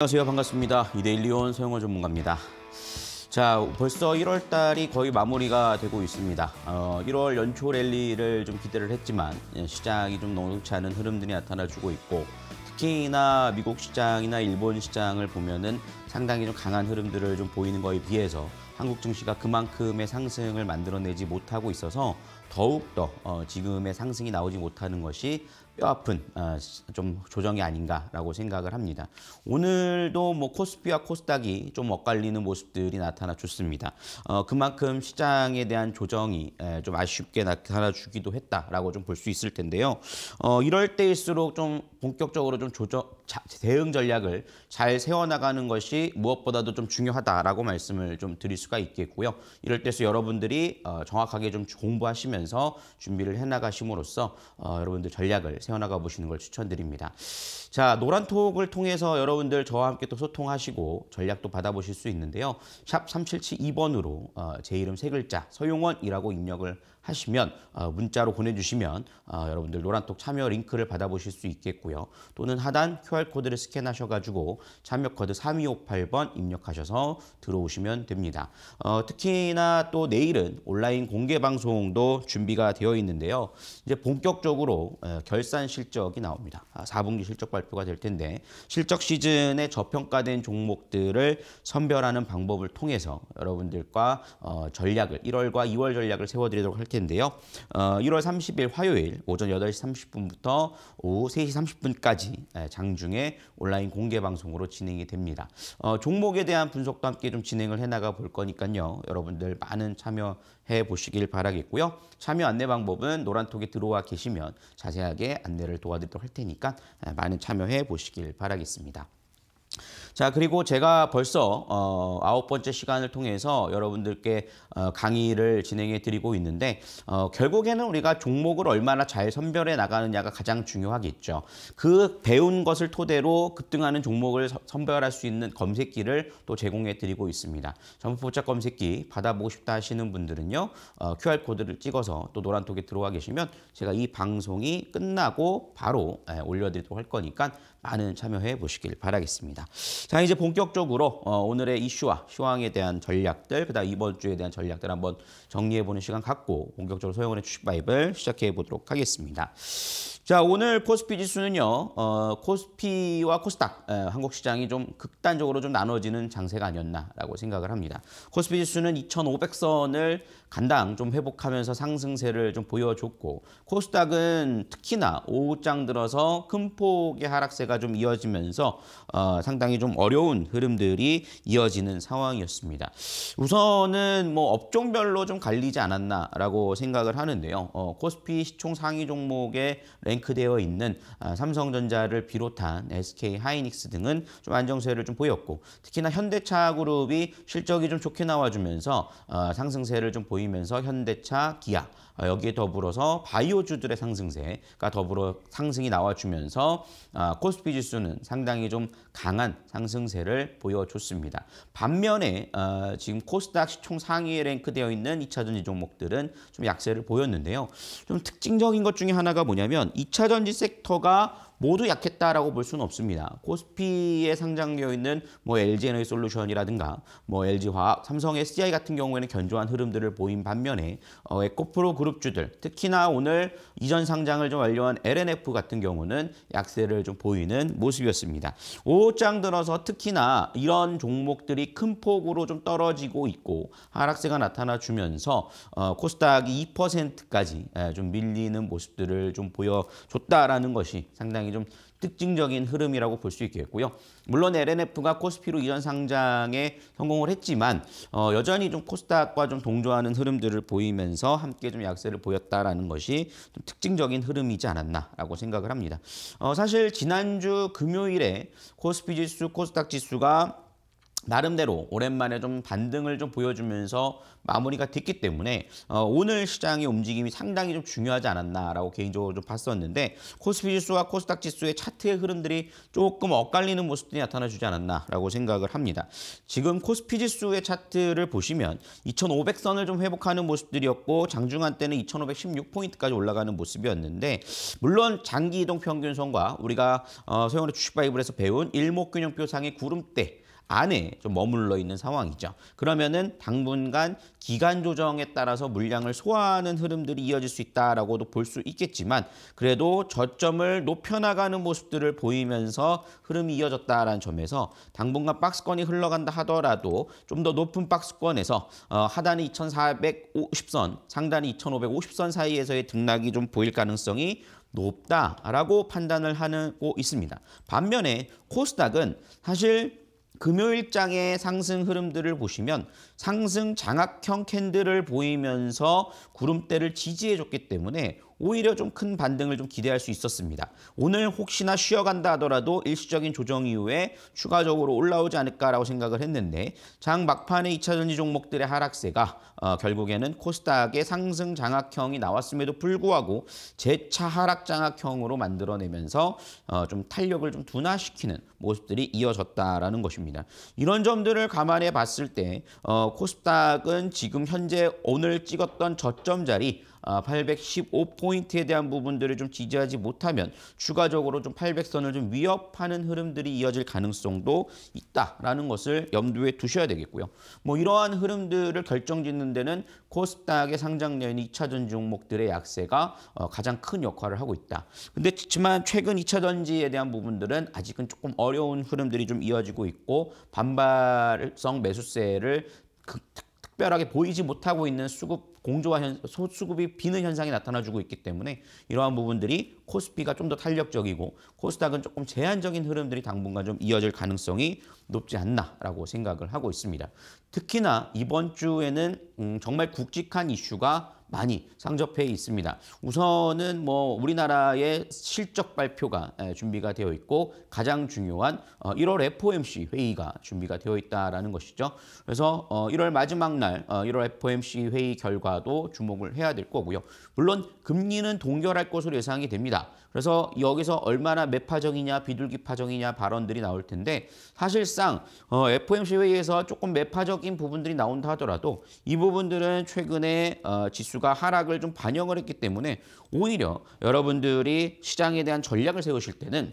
안녕하세요. 반갑습니다. 이데일리온 서영호 전문가입니다. 자, 벌써 1월 달이 거의 마무리가 되고 있습니다. 어, 1월 연초 랠리를 좀 기대를 했지만 예, 시장이 좀 녹록치 않은 흐름들이 나타나주고 있고 특히나 미국 시장이나 일본 시장을 보면은 상당히 좀 강한 흐름들을 좀 보이는 거에 비해서 한국 증시가 그만큼의 상승을 만들어내지 못하고 있어서 더욱더 어, 지금의 상승이 나오지 못하는 것이 뼈아픈 아, 좀 조정이 아닌가라고 생각을 합니다. 오늘도 뭐 코스피와 코스닥이 좀 엇갈리는 모습들이 나타나 줬습니다. 어, 그만큼 시장에 대한 조정이 좀 아쉽게 나타나 주기도 했다라고 좀 볼 수 있을 텐데요. 어, 이럴 때일수록 좀 본격적으로 좀 조정 대응 전략을 잘 세워나가는 것이 무엇보다도 좀 중요하다라고 말씀을 좀 드릴 수가 있겠고요. 이럴 때서 여러분들이 어, 정확하게 좀 공부하시면서 준비를 해나가심으로써 어, 여러분들 전략을 세워나가 보시는 걸 추천드립니다. 자, 노란톡을 통해서 여러분들 저와 함께 또 소통하시고 전략도 받아보실 수 있는데요. 샵 3772번으로 어, 제 이름 세 글자 서용원이라고 입력을 하시면 어, 문자로 보내주시면 어, 여러분들 노란톡 참여 링크를 받아보실 수 있겠고요. 또는 하단 QR코드를 스캔하셔가지고 참여 코드 3258번 입력하셔서 들어오시면 됩니다. 어, 특히나 또 내일은 온라인 공개 방송도 준비가 되어 있는데요. 이제 본격적으로 결산 실적이 나옵니다. 4분기 아, 실적 발표가 될 텐데 실적 시즌에 저평가된 종목들을 선별하는 방법을 통해서 여러분들과 전략을 1월과 2월 전략을 세워드리도록 할 텐데 텐데요. 어, 1월 30일 화요일 오전 8시 30분부터 오후 3시 30분까지 예, 장중에 온라인 공개 방송으로 진행이 됩니다. 어, 종목에 대한 분석도 함께 좀 진행을 해나가 볼 거니까요. 여러분들 많은 참여해 보시길 바라겠고요. 참여 안내 방법은 노란톡에 들어와 계시면 자세하게 안내를 도와드리도록 할 테니까 예, 많은 참여해 보시길 바라겠습니다. 자, 그리고 제가 벌써 어, 아홉 번째 시간을 통해서 여러분들께 어, 강의를 진행해 드리고 있는데 어, 결국에는 우리가 종목을 얼마나 잘 선별해 나가느냐가 가장 중요하겠죠. 그 배운 것을 토대로 급등하는 종목을 선별할 수 있는 검색기를 또 제공해 드리고 있습니다. 전부포착 검색기 받아보고 싶다 하시는 분들은요. 어, QR코드를 찍어서 또 노란톡에 들어와 계시면 제가 이 방송이 끝나고 바로 예, 올려드리도록 할 거니까 많은 참여해 보시길 바라겠습니다. 자 이제 본격적으로 어, 오늘의 이슈와 시황에 대한 전략들 그다음 이번 주에 대한 전략들 한번 정리해 보는 시간 갖고 본격적으로 소형원의 주식 바이블 시작해 보도록 하겠습니다. 자 오늘 코스피 지수는요 어, 코스피와 코스닥 에, 한국 시장이 좀 극단적으로 좀 나눠지는 장세가 아니었나라고 생각을 합니다. 코스피 지수는 2,500선을 간당 좀 회복하면서 상승세를 좀 보여줬고 코스닥은 특히나 오후장 들어서 큰 폭의 하락세가 좀 이어지면서 어, 상당히 좀 어려운 흐름들이 이어지는 상황이었습니다. 우선은 뭐 업종별로 좀 갈리지 않았나라고 생각을 하는데요. 어, 코스피 시총 상위 종목에 랭크되어 있는 아, 삼성전자를 비롯한 SK 하이닉스 등은 좀 안정세를 좀 보였고 특히나 현대차그룹이 실적이 좀 좋게 나와주면서 어, 상승세를 좀 보였. 보이면서 현대차, 기아 어, 여기에 더불어서 바이오주들의 상승세가 더불어 상승이 나와주면서 아, 코스피 지수는 상당히 좀 강한 상승세를 보여줬습니다. 반면에 어, 지금 코스닥 시총 상위에 랭크되어 있는 2차전지 종목들은 좀 약세를 보였는데요. 좀 특징적인 것 중에 하나가 뭐냐면 2차전지 섹터가 모두 약했다라고 볼 수는 없습니다. 코스피에 상장되어 있는 뭐 LG에너지 솔루션이라든가 뭐 LG화학, 삼성 SDI 같은 경우에는 견조한 흐름들을 보인 반면에 어, 에코프로 그룹주들, 특히나 오늘 이전 상장을 좀 완료한 LNF 같은 경우는 약세를 좀 보이는 모습이었습니다. 오장 들어서 특히나 이런 종목들이 큰 폭으로 좀 떨어지고 있고 하락세가 나타나 주면서 어, 코스닥이 2%까지 예, 좀 밀리는 모습들을 좀 보여줬다라는 것이 상당히 굉장히 좀 특징적인 흐름이라고 볼 수 있겠고요. 물론 LNF가 코스피로 이전 상장에 성공을 했지만 어, 여전히 좀 코스닥과 좀 동조하는 흐름들을 보이면서 함께 좀 약세를 보였다라는 것이 좀 특징적인 흐름이지 않았나라고 생각을 합니다. 어, 사실 지난주 금요일에 코스피 지수, 코스닥 지수가 나름대로 오랜만에 좀 반등을 좀 보여주면서 마무리가 됐기 때문에 어, 오늘 시장의 움직임이 상당히 좀 중요하지 않았나라고 개인적으로 좀 봤었는데 코스피 지수와 코스닥 지수의 차트의 흐름들이 조금 엇갈리는 모습들이 나타나주지 않았나라고 생각을 합니다. 지금 코스피 지수의 차트를 보시면 2,500선을 좀 회복하는 모습들이었고 장중한 때는 2,516포인트까지 올라가는 모습이었는데 물론 장기 이동 평균선과 우리가 어, 소형로 주식 바이블에서 배운 일목균형표상의 구름대 안에 좀 머물러 있는 상황이죠. 그러면은 당분간 기간 조정에 따라서 물량을 소화하는 흐름들이 이어질 수 있다라고도 볼 수 있겠지만 그래도 저점을 높여나가는 모습들을 보이면서 흐름이 이어졌다라는 점에서 당분간 박스권이 흘러간다 하더라도 좀 더 높은 박스권에서 어, 하단이 2,450선, 상단이 2,550선 사이에서의 등락이 좀 보일 가능성이 높다라고 판단을 하고 있습니다. 반면에 코스닥은 사실 금요일장의 상승 흐름들을 보시면 상승 장악형 캔들을 보이면서 구름대를 지지해줬기 때문에 오히려 좀 큰 반등을 좀 기대할 수 있었습니다. 오늘 혹시나 쉬어간다 하더라도 일시적인 조정 이후에 추가적으로 올라오지 않을까라고 생각을 했는데 장 막판의 2차 전지 종목들의 하락세가 어, 결국에는 코스닥의 상승 장악형이 나왔음에도 불구하고 재차 하락 장악형으로 만들어내면서 어, 좀 탄력을 좀 둔화시키는 모습들이 이어졌다라는 것입니다. 이런 점들을 감안해 봤을 때 어, 코스닥은 지금 현재 오늘 찍었던 저점 자리 815포인트에 아, 대한 부분들을 좀 지지하지 못하면 추가적으로 좀 800선을 좀 위협하는 흐름들이 이어질 가능성도 있다라는 것을 염두에 두셔야 되겠고요. 뭐 이러한 흐름들을 결정짓는 데는 코스닥의 상장된 2차전 종목들의 약세가 어, 가장 큰 역할을 하고 있다. 근데 지만 최근 2차전지에 대한 부분들은 아직은 조금 어려운 흐름들이 좀 이어지고 있고 반발성 매수세를 특히 특별하게 보이지 못하고 있는 수급 공조와 현, 수급이 비는 현상이 나타나주고 있기 때문에 이러한 부분들이 코스피가 좀 더 탄력적이고 코스닥은 조금 제한적인 흐름들이 당분간 좀 이어질 가능성이 높지 않나라고 생각을 하고 있습니다. 특히나 이번 주에는 음, 정말 굵직한 이슈가 많이 상접해 있습니다. 우선은 뭐 우리나라의 실적 발표가 예, 준비가 되어 있고 가장 중요한 1월 어, FOMC 회의가 준비가 되어 있다는 것이죠. 그래서 1월 어, 마지막 날 1월 어, FOMC 회의 결과도 주목을 해야 될 거고요. 물론 금리는 동결할 것으로 예상이 됩니다. 그래서 여기서 얼마나 매파적이냐 비둘기파적이냐 발언들이 나올 텐데 사실상 어, FOMC 회의에서 조금 매파적인 부분들이 나온다 하더라도 이 부분들은 최근에 어, 지수가 하락을 좀 반영을 했기 때문에 오히려 여러분들이 시장에 대한 전략을 세우실 때는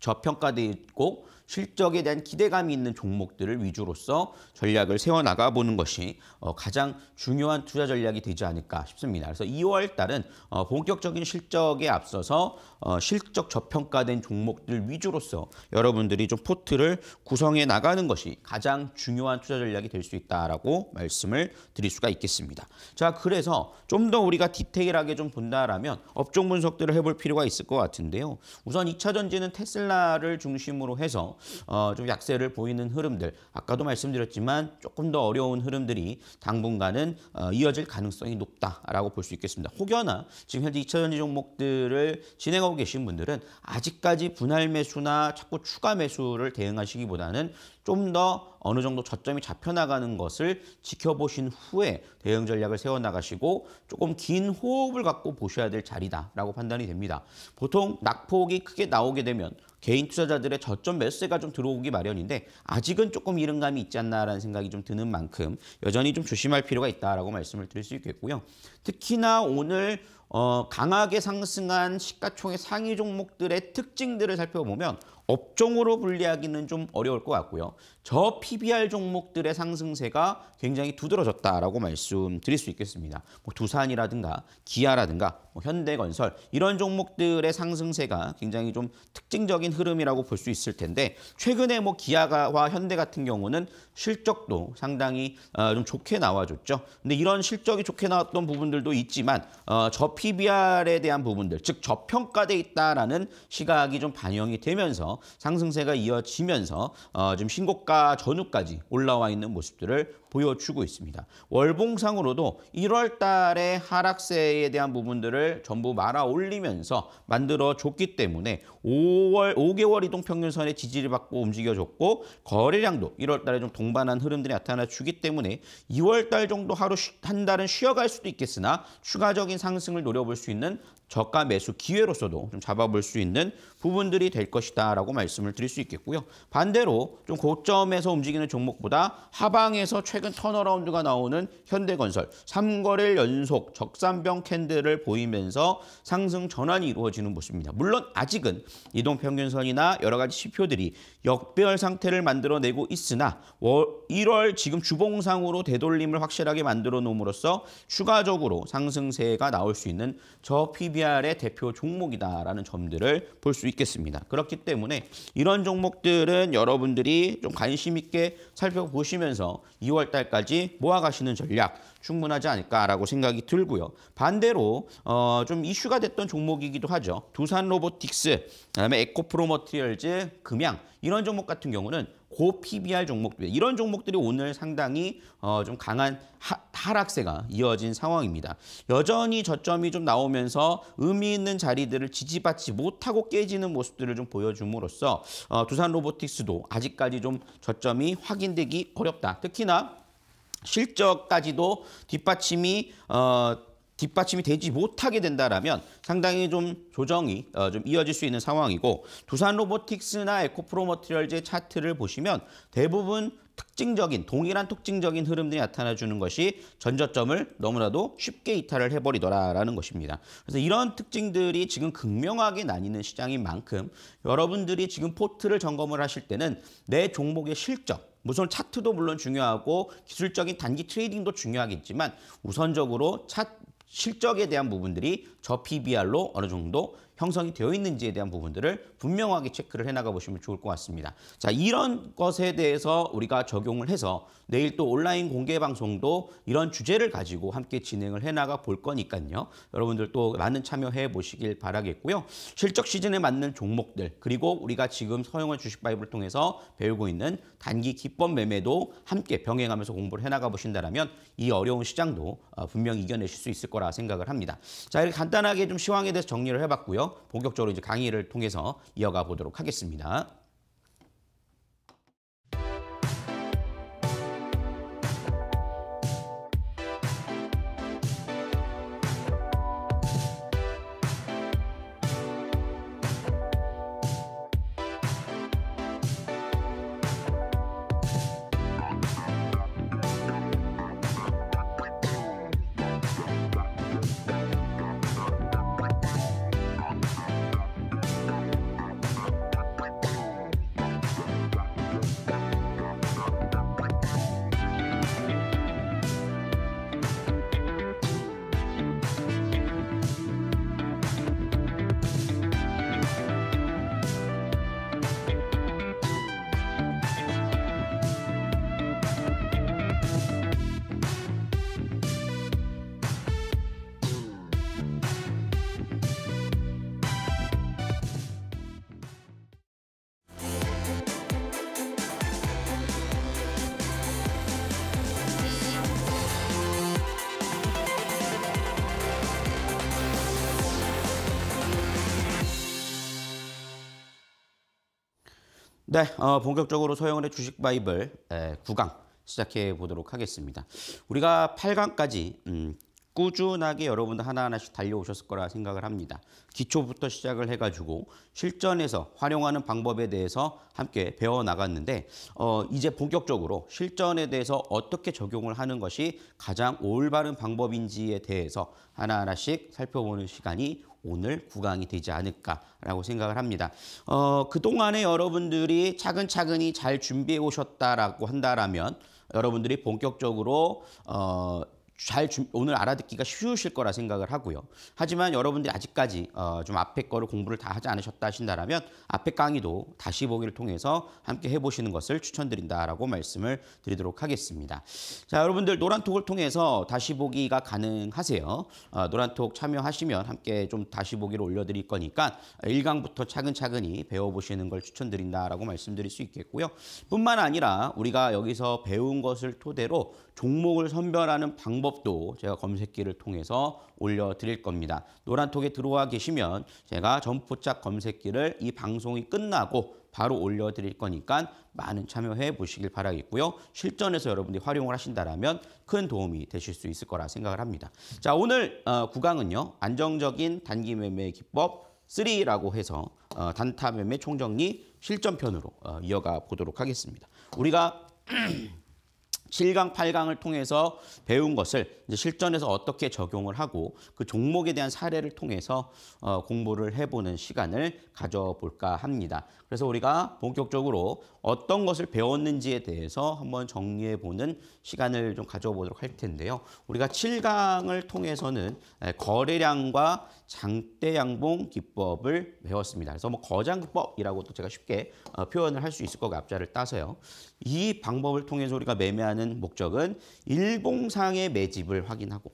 저평가돼 있고 실적에 대한 기대감이 있는 종목들을 위주로서 전략을 세워나가 보는 것이 어, 가장 중요한 투자 전략이 되지 않을까 싶습니다. 그래서 2월 달은 어, 본격적인 실적에 앞서서 어, 실적 저평가된 종목들 위주로서 여러분들이 좀 포트를 구성해 나가는 것이 가장 중요한 투자 전략이 될 수 있다라고 말씀을 드릴 수가 있겠습니다. 자, 그래서 좀 더 우리가 디테일하게 좀 본다라면 업종 분석들을 해볼 필요가 있을 것 같은데요. 우선 2차 전지는 테슬라를 중심으로 해서 어, 좀 약세를 보이는 흐름들 아까도 말씀드렸지만 조금 더 어려운 흐름들이 당분간은 어, 이어질 가능성이 높다라고 볼 수 있겠습니다. 혹여나 지금 현재 2차전지 종목들을 진행하고 계신 분들은 아직까지 분할 매수나 자꾸 추가 매수를 대응하시기보다는 좀 더 어느 정도 저점이 잡혀나가는 것을 지켜보신 후에 대응 전략을 세워나가시고 조금 긴 호흡을 갖고 보셔야 될 자리다라고 판단이 됩니다. 보통 낙폭이 크게 나오게 되면 개인 투자자들의 저점 매수세가 좀 들어오기 마련인데 아직은 조금 이른 감이 있지 않나라는 생각이 좀 드는 만큼 여전히 좀 조심할 필요가 있다라고 말씀을 드릴 수 있겠고요. 특히나 오늘 어, 강하게 상승한 시가총액 상위 종목들의 특징들을 살펴보면 업종으로 분리하기는 좀 어려울 것 같고요. 저 PBR 종목들의 상승세가 굉장히 두드러졌다라고 말씀드릴 수 있겠습니다. 뭐 두산이라든가 기아라든가 뭐 현대건설 이런 종목들의 상승세가 굉장히 좀 특징적인 흐름이라고 볼 수 있을 텐데 최근에 뭐 기아와 현대 같은 경우는 실적도 상당히 어, 좀 좋게 나와줬죠. 근데 이런 실적이 좋게 나왔던 부분들도 있지만 어, 저 PBR에 대한 부분들 즉 저평가돼 있다라는 시각이 좀 반영이 되면서 상승세가 이어지면서 어, 지금 신고가 전후까지 올라와 있는 모습들을 보여주고 있습니다. 월봉상으로도 1월 달에 하락세에 대한 부분들을 전부 말아 올리면서 만들어줬기 때문에 5월 5개월 이동평균선의 지지를 받고 움직여줬고 거래량도 1월 달에 좀 동반한 흐름들이 나타나 주기 때문에 2월 달 정도 하루 쉬, 한 달은 쉬어갈 수도 있겠으나 추가적인 상승을 노려볼 수 있는 저가 매수 기회로서도 좀 잡아볼 수 있는 부분들이 될 것이다 라고 말씀을 드릴 수 있겠고요. 반대로 좀 고점에서 움직이는 종목보다 하방에서 최근 턴어라운드가 나오는 현대건설 3거래일 연속 적산병 캔들을 보이면서 상승 전환이 이루어지는 모습입니다. 물론 아직은 이동평균선이나 여러 가지 지표들이 역별 상태를 만들어내고 있으나 월, 1월 지금 주봉상으로 되돌림을 확실하게 만들어 놓음으로써 추가적으로 상승세가 나올 수 있는 저 PBR의 대표 종목이다라는 점들을 볼수 있겠습니다. 그렇기 때문에 이런 종목들은 여러분들이 좀 관심 있게 살펴보시면서 2월 달까지 모아가시는 전략 충분하지 않을까라고 생각이 들고요. 반대로 어, 좀 이슈가 됐던 종목이기도 하죠. 두산 로보틱스, 그다음에 에코프로 머티얼즈 금양 이런 종목 같은 경우는 고 PBR 종목들 이런 종목들이 오늘 상당히 어, 좀 강한 하, 하락세가 이어진 상황입니다. 여전히 저점이 좀 나오면서 의미 있는 자리들을 지지받지 못하고 깨지는 모습들을 좀 보여줌으로써 어, 두산 로보틱스도 아직까지 좀 저점이 확인되기 어렵다. 특히나 실적까지도 뒷받침이 어, 뒷받침이 되지 못하게 된다라면 상당히 좀 조정이 어, 좀 이어질 수 있는 상황이고 두산 로보틱스나 에코프로 머티리얼즈 차트를 보시면 대부분 특징적인 동일한 특징적인 흐름들이 나타나 주는 것이 전저점을 너무나도 쉽게 이탈을 해버리더라라는 것입니다. 그래서 이런 특징들이 지금 극명하게 나뉘는 시장인 만큼 여러분들이 지금 포트를 점검을 하실 때는 내 종목의 실적 무슨 차트도 물론 중요하고 기술적인 단기 트레이딩도 중요하겠지만 우선적으로 차 실적에 대한 부분들이 저 PBR로 어느 정도 형성이 되어 있는지에 대한 부분들을 분명하게 체크를 해나가 보시면 좋을 것 같습니다. 자, 이런 것에 대해서 우리가 적용을 해서 내일 또 온라인 공개 방송도 이런 주제를 가지고 함께 진행을 해나가 볼 거니까요. 여러분들 또 많은 참여해 보시길 바라겠고요. 실적 시즌에 맞는 종목들 그리고 우리가 지금 서영원 주식 바이브를 통해서 배우고 있는 단기 기법 매매도 함께 병행하면서 공부를 해나가 보신다면 이 어려운 시장도 어, 분명히 이겨내실 수 있을 거라 생각을 합니다. 자, 이렇게 간단하게 좀 시황에 대해서 정리를 해봤고요. 본격적으로 이제 강의를 통해서 이어가 보도록 하겠습니다. 네, 어, 본격적으로 소영원의 주식 바이블 에, 9강 시작해 보도록 하겠습니다. 우리가 8강까지 음, 꾸준하게 여러분들 하나하나씩 달려오셨을 거라 생각을 합니다. 기초부터 시작을 해가지고 실전에서 활용하는 방법에 대해서 함께 배워나갔는데 어, 이제 본격적으로 실전에 대해서 어떻게 적용을 하는 것이 가장 올바른 방법인지에 대해서 하나하나씩 살펴보는 시간이 오늘 구강이 되지 않을까라고 생각을 합니다. 어, 그동안에 여러분들이 차근차근히 잘 준비해 오셨다라고 한다라면 여러분들이 본격적으로 어, 잘 주, 오늘 알아듣기가 쉬우실 거라 생각을 하고요. 하지만 여러분들이 아직까지 어, 좀 앞에 거를 공부를 다 하지 않으셨다 하신다면 앞에 강의도 다시 보기를 통해서 함께 해보시는 것을 추천드린다라고 말씀을 드리도록 하겠습니다. 자, 여러분들 노란톡을 통해서 다시 보기가 가능하세요. 어, 노란톡 참여하시면 함께 좀 다시 보기를 올려드릴 거니까 일강부터 차근차근히 배워보시는 걸 추천드린다라고 말씀드릴 수 있겠고요. 뿐만 아니라 우리가 여기서 배운 것을 토대로 종목을 선별하는 방법도 제가 검색기를 통해서 올려드릴 겁니다. 노란톡에 들어와 계시면 제가 점포착 검색기를 이 방송이 끝나고 바로 올려드릴 거니까 많은 참여해 보시길 바라겠고요. 실전에서 여러분들이 활용을 하신다면 큰 도움이 되실 수 있을 거라 생각을 합니다. 자 오늘 어, 구강은요 안정적인 단기 매매 기법 3라고 해서 어, 단타 매매 총정리 실전편으로 어, 이어가 보도록 하겠습니다. 우리가 칠강팔강을 통해서 배운 것을 실전에서 어떻게 적용을 하고 그 종목에 대한 사례를 통해서 어, 공부를 해보는 시간을 가져볼까 합니다. 그래서 우리가 본격적으로 어떤 것을 배웠는지에 대해서 한번 정리해 보는 시간을 좀 가져보도록 할 텐데요. 우리가 7강을 통해서는 예, 거래량과 장대양봉 기법을 배웠습니다. 그래서 뭐 거장기법이라고 또 제가 쉽게 어, 표현을 할 수 있을 것 같아요. 앞자를 따서요. 이 방법을 통해서 우리가 매매하는 목적은 일봉상의 매집을 확인하고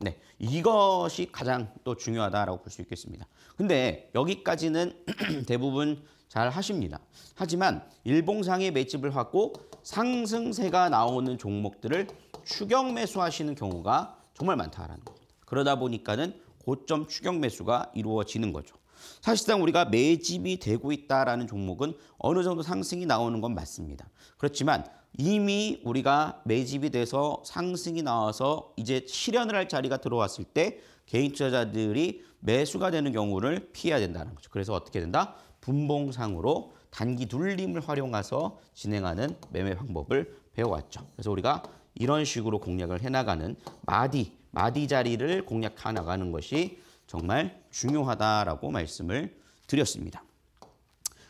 네, 이것이 가장 또중요하다고볼 수 있겠습니다. 근데 여기까지는 대부분 잘 하십니다. 하지만 일봉상의 매집을 하고 상승세가 나오는 종목들을 추경 매수하시는 경우가 정말 많다라는 겁니다. 그러다 보니까는 고점 추경 매수가 이루어지는 거죠. 사실상 우리가 매집이 되고 있다라는 종목은 어느 정도 상승이 나오는 건 맞습니다. 그렇지만 이미 우리가 매집이 돼서 상승이 나와서 이제 실현을 할 자리가 들어왔을 때 개인 투자자들이 매수가 되는 경우를 피해야 된다는 거죠. 그래서 어떻게 된다? 분봉상으로 단기 눌림을 활용해서 진행하는 매매 방법을 배워왔죠. 그래서 우리가 이런 식으로 공략을 해나가는 마디, 마디 자리를 공략해 나가는 것이 정말 중요하다라고 말씀을 드렸습니다.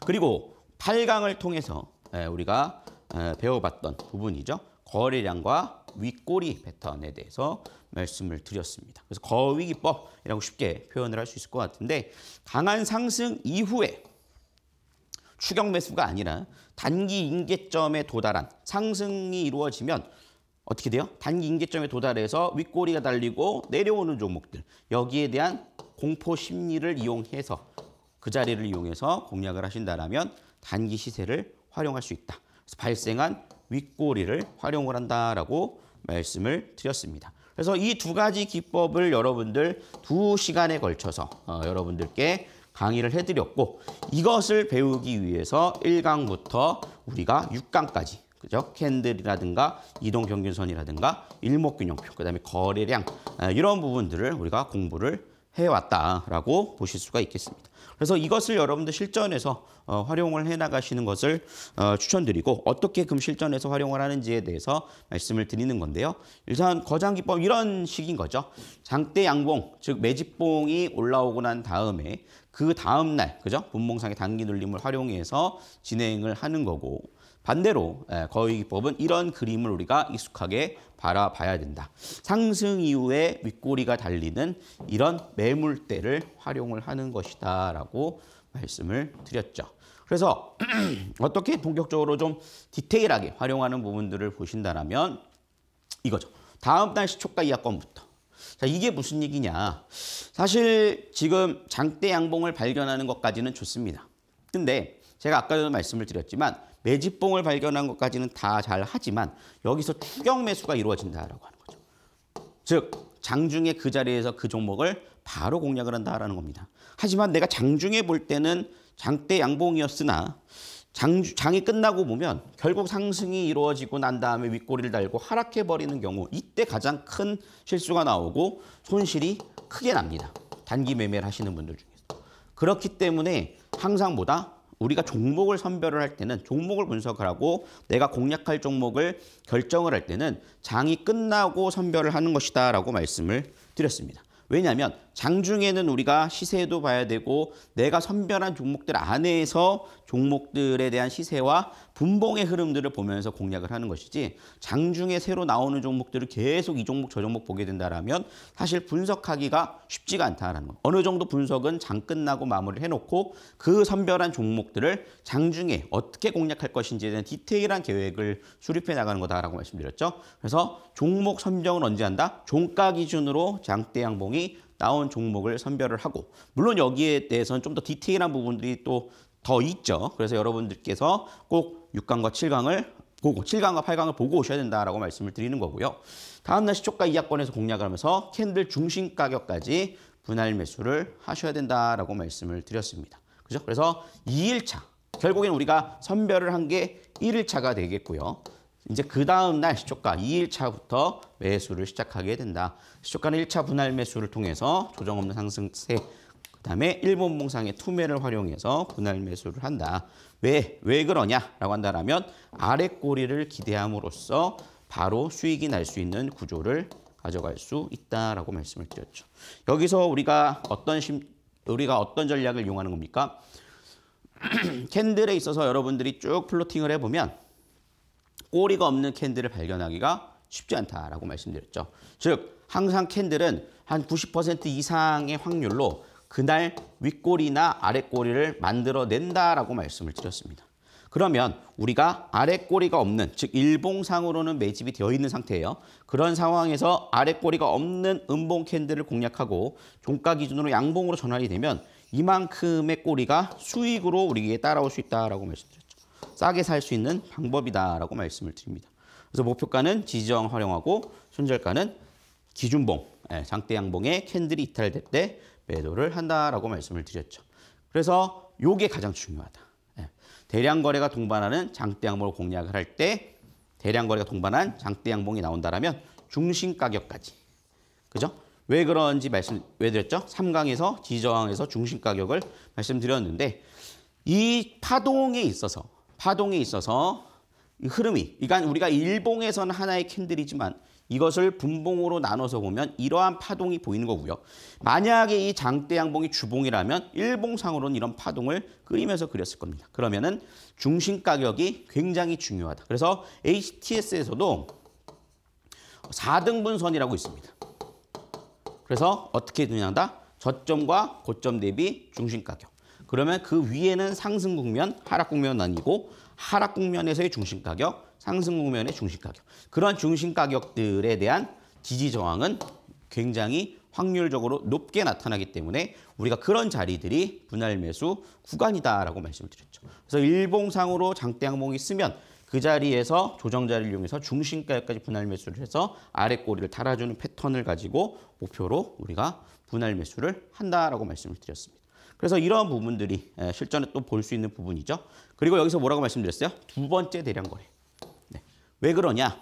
그리고 8강을 통해서 우리가 배워봤던 부분이죠. 거래량과 윗꼬리 패턴에 대해서 말씀을 드렸습니다. 그래서 거위기법이라고 쉽게 표현을 할 수 있을 것 같은데 강한 상승 이후에 추격 매수가 아니라 단기 인계점에 도달한 상승이 이루어지면 어떻게 돼요? 단기 인계점에 도달해서 윗꼬리가 달리고 내려오는 종목들 여기에 대한 공포 심리를 이용해서 그 자리를 이용해서 공략을 하신다라면 단기 시세를 활용할 수 있다. 그래서 발생한 윗꼬리를 활용을 한다라고 말씀을 드렸습니다. 그래서 이 두 가지 기법을 여러분들 두 시간에 걸쳐서 어, 여러분들께 강의를 해드렸고 이것을 배우기 위해서 1강부터 우리가 6강까지 그죠? 캔들이라든가 이동 경균선이라든가 일목균형표, 그다음에 거래량 아, 이런 부분들을 우리가 공부를 해왔다라고 보실 수가 있겠습니다. 그래서 이것을 여러분들 실전에서 어, 활용을 해 나가시는 것을 어, 추천드리고 어떻게 금실전에서 활용을 하는지에 대해서 말씀을 드리는 건데요. 일단 거장기법 이런 식인 거죠. 장대 양봉 즉 매집봉이 올라오고 난 다음에 그 다음 날 그죠? 분봉상의 단기 눌림을 활용해서 진행을 하는 거고 반대로 예, 거위기법은 이런 그림을 우리가 익숙하게 바라봐야 된다. 상승 이후에 윗꼬리가 달리는 이런 매물대를 활용을 하는 것이다 라고 말씀을 드렸죠. 그래서 어떻게 본격적으로 좀 디테일하게 활용하는 부분들을 보신다면 이거죠. 다음 달 시초가 이하권부터. 자, 이게 무슨 얘기냐. 사실 지금 장대 양봉을 발견하는 것까지는 좋습니다. 근데 제가 아까 전에 말씀을 드렸지만 매집봉을 발견한 것까지는 다 잘 하지만 여기서 투경 매수가 이루어진다라고 하는 거죠. 즉 장중에 그 자리에서 그 종목을 바로 공략을 한다라는 겁니다. 하지만 내가 장중에 볼 때는 장대 양봉이었으나 장, 장이 끝나고 보면 결국 상승이 이루어지고 난 다음에 윗꼬리를 달고 하락해버리는 경우 이때 가장 큰 실수가 나오고 손실이 크게 납니다. 단기 매매를 하시는 분들 중에서. 그렇기 때문에 항상보다 우리가 종목을 선별을 할 때는 종목을 분석을 하고 내가 공략할 종목을 결정을 할 때는 장이 끝나고 선별을 하는 것이다 라고 말씀을 드렸습니다. 왜냐하면 장중에는 우리가 시세도 봐야 되고 내가 선별한 종목들 안에서 종목들에 대한 시세와 분봉의 흐름들을 보면서 공략을 하는 것이지 장중에 새로 나오는 종목들을 계속 이 종목 저 종목 보게 된다라면 사실 분석하기가 쉽지가 않다라는 거. 어느 정도 분석은 장 끝나고 마무리를 해놓고 그 선별한 종목들을 장중에 어떻게 공략할 것인지에 대한 디테일한 계획을 수립해 나가는 거다라고 말씀드렸죠. 그래서 종목 선정은 언제 한다? 종가 기준으로 장대 양봉이 나온 종목을 선별을 하고 물론 여기에 대해서는 좀 더 디테일한 부분들이 또더 있죠. 그래서 여러분들께서 꼭 6강과 7강을 보고 7강과 8강을 보고 오셔야 된다라고 말씀을 드리는 거고요. 다음 날 시초가 이하권에서 공략을 하면서 캔들 중심 가격까지 분할 매수를 하셔야 된다라고 말씀을 드렸습니다. 그죠? 그래서 2일차 결국엔 우리가 선별을 한 게 1일차가 되겠고요. 이제 그 다음 날 시초가 2일차부터 매수를 시작하게 된다. 시초가는 1차 분할 매수를 통해서 조정 없는 상승세 다음에 일본 봉상의 투매를 활용해서 분할 매수를 한다. 왜, 왜 그러냐라고 한다면 아래 꼬리를 기대함으로써 바로 수익이 날 수 있는 구조를 가져갈 수 있다라고 말씀을 드렸죠. 여기서 우리가 어떤 심, 우리가 어떤 전략을 이용하는 겁니까? 캔들에 있어서 여러분들이 쭉 플로팅을 해보면 꼬리가 없는 캔들을 발견하기가 쉽지 않다라고 말씀드렸죠. 즉 항상 캔들은 한 90% 이상의 확률로 그날 윗꼬리나 아랫꼬리를 만들어낸다라고 말씀을 드렸습니다. 그러면 우리가 아랫꼬리가 없는, 즉 일봉상으로는 매집이 되어 있는 상태예요. 그런 상황에서 아랫꼬리가 없는 음봉 캔들을 공략하고 종가 기준으로 양봉으로 전환이 되면 이만큼의 꼬리가 수익으로 우리에게 따라올 수 있다라고 말씀드렸죠. 싸게 살 수 있는 방법이다라고 말씀을 드립니다. 그래서 목표가는 지정 활용하고 손절가는 기준봉, 예, 장대 양봉의 캔들이 이탈될 때 매도를 한다라고 말씀을 드렸죠. 그래서 요게 가장 중요하다. 예. 대량 거래가 동반하는 장대 양봉을 공략을 할 때 대량 거래가 동반한 장대 양봉이 나온다라면 중심 가격까지. 그죠? 왜 그런지 말씀 왜 드렸죠? 3강에서 지저항에서 중심 가격을 말씀드렸는데 이 파동에 있어서 파동에 있어서 흐름이 그러니까 우리가 일봉에서는 하나의 캔들이지만 이것을 분봉으로 나눠서 보면 이러한 파동이 보이는 거고요. 만약에 이 장대 양봉이 주봉이라면 일봉상으로는 이런 파동을 그림에서 그렸을 겁니다. 그러면은 중심 가격이 굉장히 중요하다. 그래서 HTS에서도 4등분선이라고 있습니다. 그래서 어떻게 되냐다 저점과 고점 대비 중심 가격. 그러면 그 위에는 상승 국면, 하락 국면 은 아니고 하락 국면에서의 중심 가격, 상승 국면의 중심 가격. 그러한 중심 가격들에 대한 지지 저항은 굉장히 확률적으로 높게 나타나기 때문에 우리가 그런 자리들이 분할 매수 구간이다라고 말씀을 드렸죠. 그래서 일봉상으로 장대 항목이 쓰면 그 자리에서 조정자를 이용해서 중심가까지 분할 매수를 해서 아래 꼬리를 달아주는 패턴을 가지고 목표로 우리가 분할 매수를 한다라고 말씀을 드렸습니다. 그래서 이러한 부분들이 실전에 또 볼 수 있는 부분이죠. 그리고 여기서 뭐라고 말씀드렸어요? 두 번째 대량 거래. 왜 그러냐?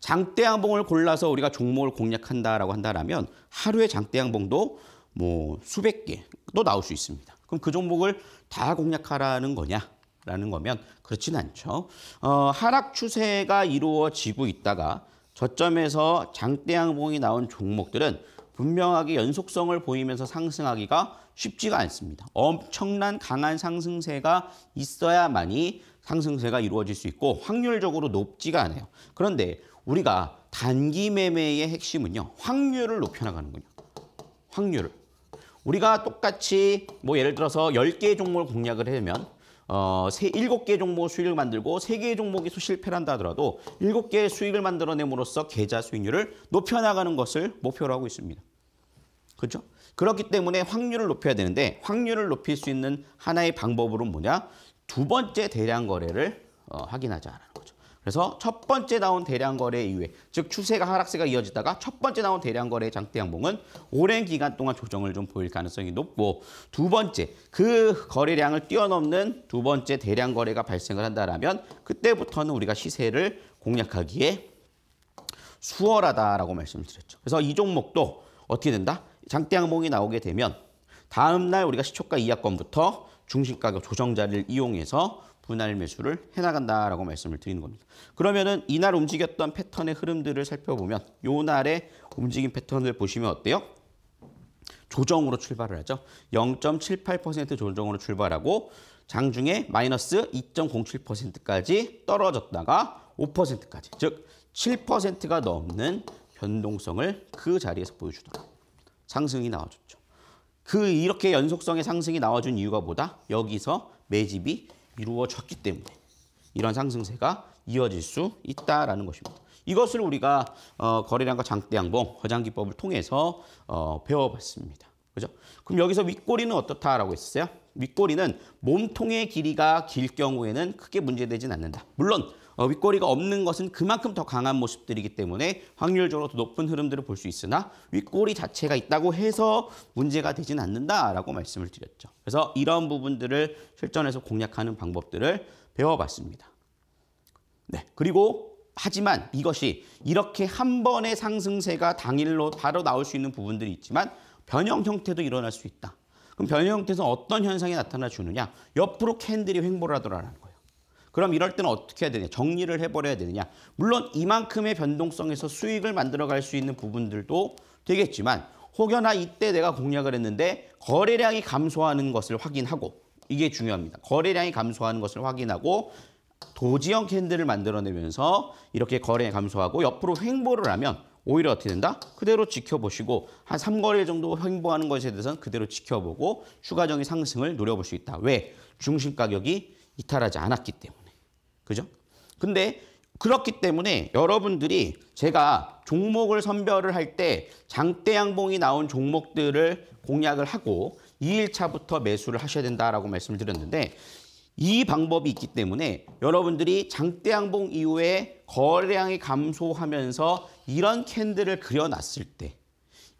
장대양봉을 골라서 우리가 종목을 공략한다라고 한다라면 하루에 장대양봉도 뭐 수백 개 또 나올 수 있습니다. 그럼 그 종목을 다 공략하라는 거냐? 라는 거면 그렇진 않죠. 어, 하락 추세가 이루어지고 있다가 저점에서 장대양봉이 나온 종목들은 분명하게 연속성을 보이면서 상승하기가 쉽지가 않습니다. 엄청난 강한 상승세가 있어야만이 상승세가 이루어질 수 있고 확률적으로 높지가 않아요. 그런데 우리가 단기 매매의 핵심은요. 확률을 높여나가는군요. 확률을. 우리가 똑같이 뭐 예를 들어서 1 0개 종목을 공략을 하려면 어, 세, 7개 종목 수익을 만들고 3개 종목이 실패를 한다 하더라도 7개의 수익을 만들어냄으로써 계좌 수익률을 높여나가는 것을 목표로 하고 있습니다. 그렇죠? 그렇기 때문에 확률을 높여야 되는데 확률을 높일 수 있는 하나의 방법으로 뭐냐? 두 번째 대량 거래를 어, 확인하자라는 거죠. 그래서 첫 번째 나온 대량 거래 이후에 즉 추세가 하락세가 이어지다가 첫 번째 나온 대량 거래 장대 양봉은 오랜 기간 동안 조정을 좀 보일 가능성이 높고 두 번째 그 거래량을 뛰어넘는 두 번째 대량 거래가 발생을 한다라면 그때부터는 우리가 시세를 공략하기에 수월하다라고 말씀을 드렸죠. 그래서 이 종목도 어떻게 된다? 장대 양봉이 나오게 되면 다음 날 우리가 시초가 이하권부터 중심 가격 조정 자리를 이용해서 분할 매수를 해나간다라고 말씀을 드리는 겁니다. 그러면은 이날 움직였던 패턴의 흐름들을 살펴보면 요날의 움직임 패턴을 보시면 어때요? 조정으로 출발을 하죠. 0.78% 조정으로 출발하고 장중에 마이너스 2.07%까지 떨어졌다가 5%까지 즉 7%가 넘는 변동성을 그 자리에서 보여주더라. 상승이 나와줬죠. 그 이렇게 연속성의 상승이 나와준 이유가 뭐다? 여기서 매집이 이루어졌기 때문에 이런 상승세가 이어질 수 있다라는 것입니다. 이것을 우리가 어, 거래량과 장대 양봉, 거장기법을 통해서 어, 배워봤습니다. 그죠? 그럼 여기서 윗꼬리는 어떻다라고 했어요? 윗꼬리는 몸통의 길이가 길 경우에는 크게 문제되진 않는다. 물론 어, 윗꼬리가 없는 것은 그만큼 더 강한 모습들이기 때문에 확률적으로 더 높은 흐름들을 볼 수 있으나 윗꼬리 자체가 있다고 해서 문제가 되진 않는다라고 말씀을 드렸죠. 그래서 이런 부분들을 실전에서 공략하는 방법들을 배워봤습니다. 네, 그리고 하지만 이것이 이렇게 한 번의 상승세가 당일로 바로 나올 수 있는 부분들이 있지만 변형 형태도 일어날 수 있다. 그럼 변형 형태에서 어떤 현상이 나타나 주느냐? 옆으로 캔들이 횡보를 하더라는 거예요. 그럼 이럴 때는 어떻게 해야 되냐? 정리를 해버려야 되느냐? 물론 이만큼의 변동성에서 수익을 만들어갈 수 있는 부분들도 되겠지만 혹여나 이때 내가 공략을 했는데 거래량이 감소하는 것을 확인하고 이게 중요합니다. 거래량이 감소하는 것을 확인하고 도지형 캔들을 만들어내면서 이렇게 거래 감소하고 옆으로 횡보를 하면 오히려 어떻게 된다? 그대로 지켜보시고 한3거래 정도 횡보하는 것에 대해서는 그대로 지켜보고 추가적인 상승을 노려볼 수 있다. 왜? 중심 가격이 이탈하지 않았기 때문에. 그죠? 근데 그렇기 때문에 여러분들이 제가 종목을 선별을 할 때 장대 양봉이 나온 종목들을 공략을 하고 2일차부터 매수를 하셔야 된다라고 말씀을 드렸는데 이 방법이 있기 때문에 여러분들이 장대 양봉 이후에 거래량이 감소하면서 이런 캔들을 그려놨을 때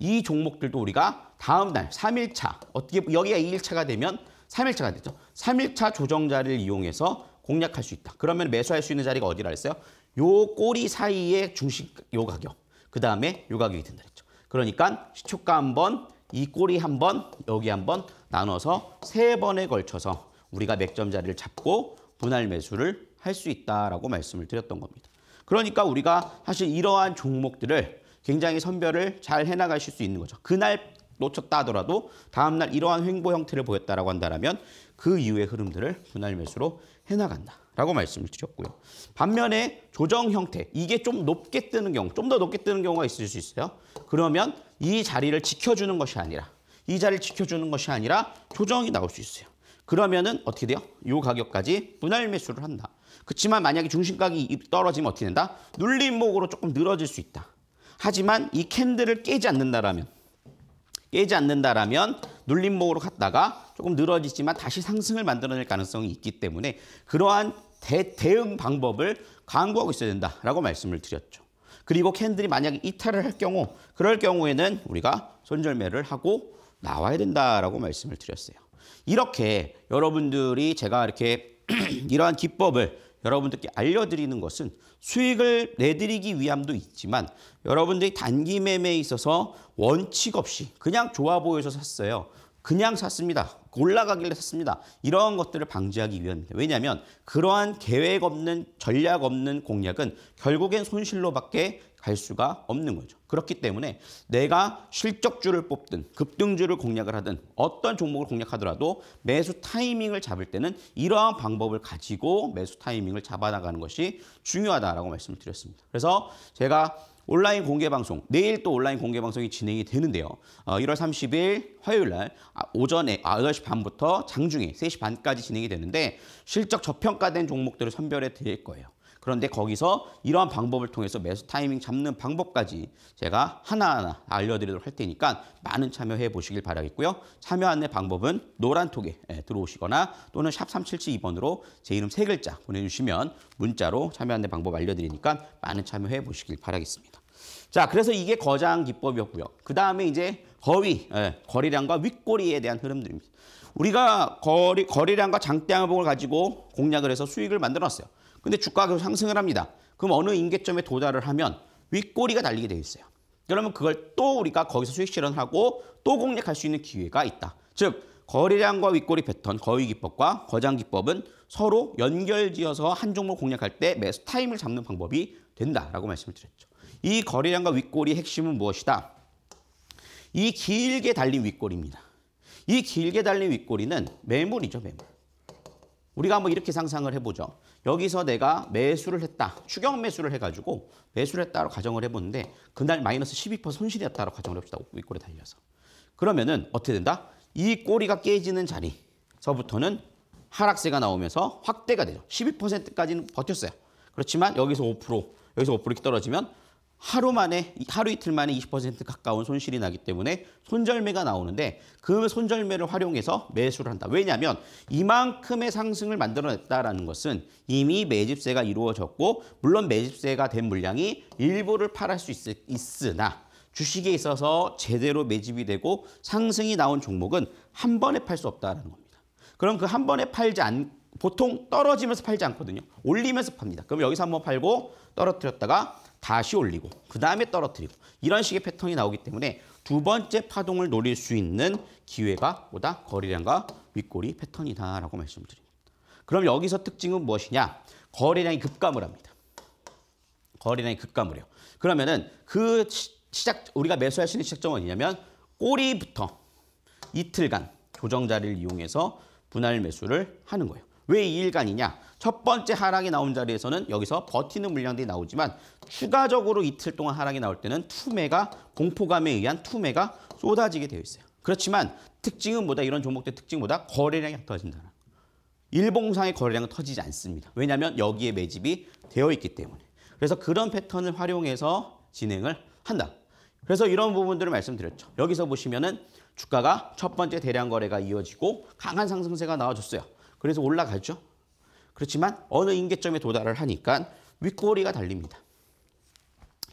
이 종목들도 우리가 다음 날 3일차 어떻게 여기가 2일차가 되면 3일차가 되죠. 3일차 조정자를 이용해서 공략할 수 있다. 그러면 매수할 수 있는 자리가 어디라 했어요? 요 꼬리 사이에 중심 요 가격 그 다음에 요 가격이 된다 그랬죠 그러니까 시초가 한 번, 이 꼬리 한 번, 여기 한 번 나눠서 세 번에 걸쳐서 우리가 맥점 자리를 잡고 분할 매수를 할 수 있다라고 말씀을 드렸던 겁니다. 그러니까 우리가 사실 이러한 종목들을 굉장히 선별을 잘 해나가실 수 있는 거죠. 그날 놓쳤다 하더라도 다음날 이러한 횡보 형태를 보였다라고 한다면 그 이후의 흐름들을 분할 매수로 해나간다. 라고 말씀을 드렸고요. 반면에 조정 형태, 이게 좀 높게 뜨는 경우, 좀 더 높게 뜨는 경우가 있을 수 있어요. 그러면 이 자리를 지켜주는 것이 아니라, 이 자리를 지켜주는 것이 아니라 조정이 나올 수 있어요. 그러면은 어떻게 돼요? 이 가격까지 분할 매수를 한다. 그렇지만 만약에 중심각이 떨어지면 어떻게 된다? 눌림목으로 조금 늘어질 수 있다. 하지만 이 캔들을 깨지 않는다라면 깨지 않는다라면 눌림목으로 갔다가 조금 늘어지지만 다시 상승을 만들어낼 가능성이 있기 때문에 그러한 대, 대응 방법을 강구하고 있어야 된다라고 말씀을 드렸죠. 그리고 캔들이 만약에 이탈을 할 경우 그럴 경우에는 우리가 손절매를 하고 나와야 된다라고 말씀을 드렸어요. 이렇게 여러분들이 제가 이렇게 이러한 기법을 여러분들께 알려드리는 것은 수익을 내드리기 위함도 있지만 여러분들이 단기 매매에 있어서 원칙 없이 그냥 좋아 보여서 샀어요. 그냥 샀습니다. 올라가길래 샀습니다. 이러한 것들을 방지하기 위함입니다. 왜냐하면 그러한 계획 없는 전략 없는 공략은 결국엔 손실로밖에 갈 수가 없는 거죠. 그렇기 때문에 내가 실적주를 뽑든 급등주를 공략을 하든 어떤 종목을 공략하더라도 매수 타이밍을 잡을 때는 이러한 방법을 가지고 매수 타이밍을 잡아나가는 것이 중요하다라고 말씀을 드렸습니다. 그래서 제가 온라인 공개 방송 내일 또 온라인 공개 방송이 진행이 되는데요. 어, 1월 30일 화요일 날 아, 오전에 8시 반부터 장중에 3시 반까지 진행이 되는데 실적 저평가된 종목들을 선별해 드릴 거예요. 그런데 거기서 이러한 방법을 통해서 매수 타이밍 잡는 방법까지 제가 하나하나 알려드리도록 할 테니까 많은 참여해 보시길 바라겠고요. 참여 안내 방법은 노란 톡에 예, 들어오시거나 또는 샵 3772번으로 제 이름 세 글자 보내주시면 문자로 참여 안내 방법 알려드리니까 많은 참여해 보시길 바라겠습니다. 자, 그래서 이게 거장 기법이었고요. 그 다음에 이제 거위, 예, 거리량과 윗꼬리에 대한 흐름들입니다. 우리가 거리, 거리량과 장대 항목을 가지고 공략을 해서 수익을 만들었어요. 근데 주가가 계속 상승을 합니다. 그럼 어느 인계점에 도달을 하면 윗꼬리가 달리게 돼 있어요. 그러면 그걸 또 우리가 거기서 수익 실현하고 또 공략할 수 있는 기회가 있다. 즉 거래량과 윗꼬리 패턴, 거위 기법과 거장 기법은 서로 연결지어서 한 종목 공략할 때 매수 타임을 잡는 방법이 된다라고 말씀을 드렸죠. 이 거래량과 윗꼬리 핵심은 무엇이다? 이 길게 달린 윗꼬리입니다. 이 길게 달린 윗꼬리는 매물이죠, 매물. 우리가 한번 이렇게 상상을 해보죠. 여기서 내가 매수를 했다. 추경 매수를 해가지고 매수를 했다로 가정을 해보는데 그날 마이너스 12% 손실이었다로 가정을 해봅시다. 윗골에 달려서. 그러면은 어떻게 된다? 이 꼬리가 깨지는 자리서부터는 하락세가 나오면서 확대가 되죠. 12%까지는 버텼어요. 그렇지만 여기서 5%, 여기서 5% 이렇게 떨어지면 하루 만에 하루 이틀 만에 20% 가까운 손실이 나기 때문에 손절매가 나오는데 그 손절매를 활용해서 매수를 한다. 왜냐하면 이만큼의 상승을 만들어냈다라는 것은 이미 매집세가 이루어졌고 물론 매집세가 된 물량이 일부를 팔할 수 있, 있으나 주식에 있어서 제대로 매집이 되고 상승이 나온 종목은 한 번에 팔 수 없다는 겁니다. 그럼 그 한 번에 팔지 않 보통 떨어지면서 팔지 않거든요. 올리면서 팝니다. 그럼 여기서 한 번 팔고 떨어뜨렸다가 다시 올리고 그 다음에 떨어뜨리고 이런 식의 패턴이 나오기 때문에 두 번째 파동을 노릴 수 있는 기회가 보다 거래량과 윗꼬리 패턴이다라고 말씀드립니다. 그럼 여기서 특징은 무엇이냐? 거래량이 급감을 합니다. 거래량이 급감을 해요. 그러면은 그 시작 우리가 매수할 수 있는 시작점은 뭐냐면 꼬리부터 이틀간 조정 자리를 이용해서 분할 매수를 하는 거예요. 왜 이일간이냐? 첫 번째 하락이 나온 자리에서는 여기서 버티는 물량들이 나오지만 추가적으로 이틀 동안 하락이 나올 때는 투매가 공포감에 의한 투매가 쏟아지게 되어 있어요. 그렇지만 특징은 뭐다 이런 종목들 특징보다 거래량이 터진다 일봉상의 거래량은 터지지 않습니다. 왜냐하면 여기에 매집이 되어 있기 때문에. 그래서 그런 패턴을 활용해서 진행을 한다. 그래서 이런 부분들을 말씀드렸죠. 여기서 보시면은 주가가 첫 번째 대량 거래가 이어지고 강한 상승세가 나와줬어요. 그래서 올라갔죠. 그렇지만 어느 인계점에 도달을 하니까 윗꼬리가 달립니다.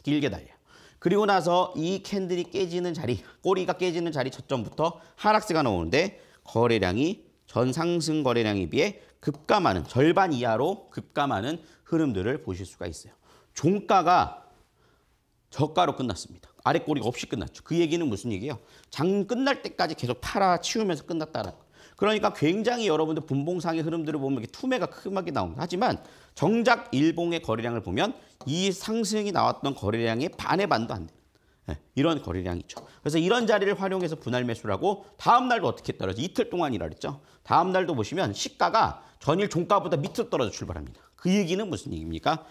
길게 달려. 요 그리고 나서 이 캔들이 깨지는 자리, 꼬리가 깨지는 자리 저점부터 하락세가 나오는데 거래량이 전 상승 거래량에 비해 급감하는 절반 이하로 급감하는 흐름들을 보실 수가 있어요. 종가가 저가로 끝났습니다. 아래 꼬리가 없이 끝났죠. 그 얘기는 무슨 얘기예요? 장 끝날 때까지 계속 팔아 치우면서 끝났다는 그러니까 굉장히 여러분들 분봉상의 흐름들을 보면 이게 투매가 크게 나옵니다. 하지만 정작 일봉의 거래량을 보면 이 상승이 나왔던 거래량의 반의 반도 안 돼요. 네, 예, 이런 거래량이죠. 그래서 이런 자리를 활용해서 분할 매수라고 다음 날도 어떻게 떨어져? 이틀 동안이라 그랬죠. 다음 날도 보시면 시가가 전일 종가보다 밑으로 떨어져 출발합니다. 그 얘기는 무슨 얘기입니까?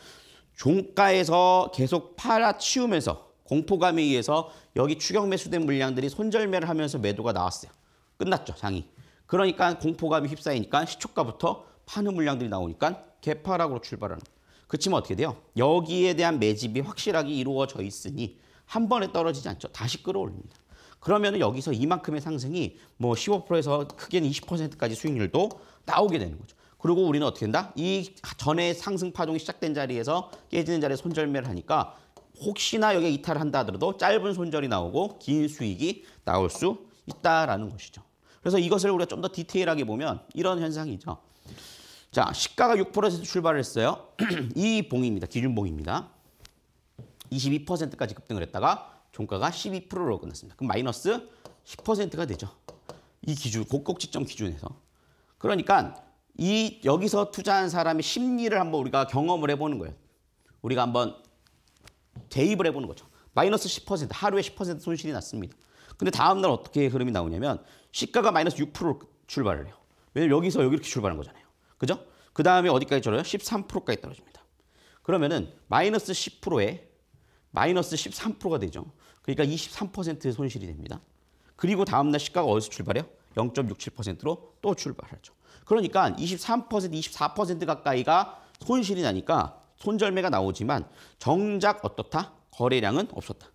종가에서 계속 팔아치우면서 공포감에 의해서 여기 추격 매수된 물량들이 손절매를 하면서 매도가 나왔어요. 끝났죠, 상이. 그러니까 공포감이 휩싸이니까 시초가부터 파는 물량들이 나오니까 개파락으로 출발하는. 그치면 어떻게 돼요? 여기에 대한 매집이 확실하게 이루어져 있으니 한 번에 떨어지지 않죠. 다시 끌어올립니다. 그러면 여기서 이만큼의 상승이 뭐 15%에서 크게는 20%까지 수익률도 나오게 되는 거죠. 그리고 우리는 어떻게 된다? 이 전에 상승 파동이 시작된 자리에서 깨지는 자리에 손절매를 하니까 혹시나 여기에 이탈한다 을 하더라도 짧은 손절이 나오고 긴 수익이 나올 수 있다라는 것이죠. 그래서 이것을 우리가 좀 더 디테일하게 보면 이런 현상이죠. 자, 시가가 6% 출발했어요. 이 봉입니다. 기준 봉입니다. 22%까지 급등을 했다가 종가가 12%로 끝났습니다. 그럼 마이너스 10%가 되죠. 이 기준, 곡곡지점 기준에서. 그러니까 이 여기서 투자한 사람의 심리를 한번 우리가 경험을 해보는 거예요. 우리가 한번 대입을 해보는 거죠. 마이너스 10% 하루에 10% 손실이 났습니다. 근데 다음 날 어떻게 흐름이 나오냐면 시가가 마이너스 6%로 출발을 해요. 왜냐면 여기서 여기 이렇게 출발한 거잖아요. 그죠? 그 다음에 어디까지 떨어져요? 13%까지 떨어집니다. 그러면은 마이너스 10%에 마이너스 13%가 되죠. 그러니까 23%의 손실이 됩니다. 그리고 다음날 시가가 어디서 출발해요? 0.67%로 또 출발하죠. 그러니까 23%, 24% 가까이가 손실이 나니까 손절매가 나오지만 정작 어떻다? 거래량은 없었다.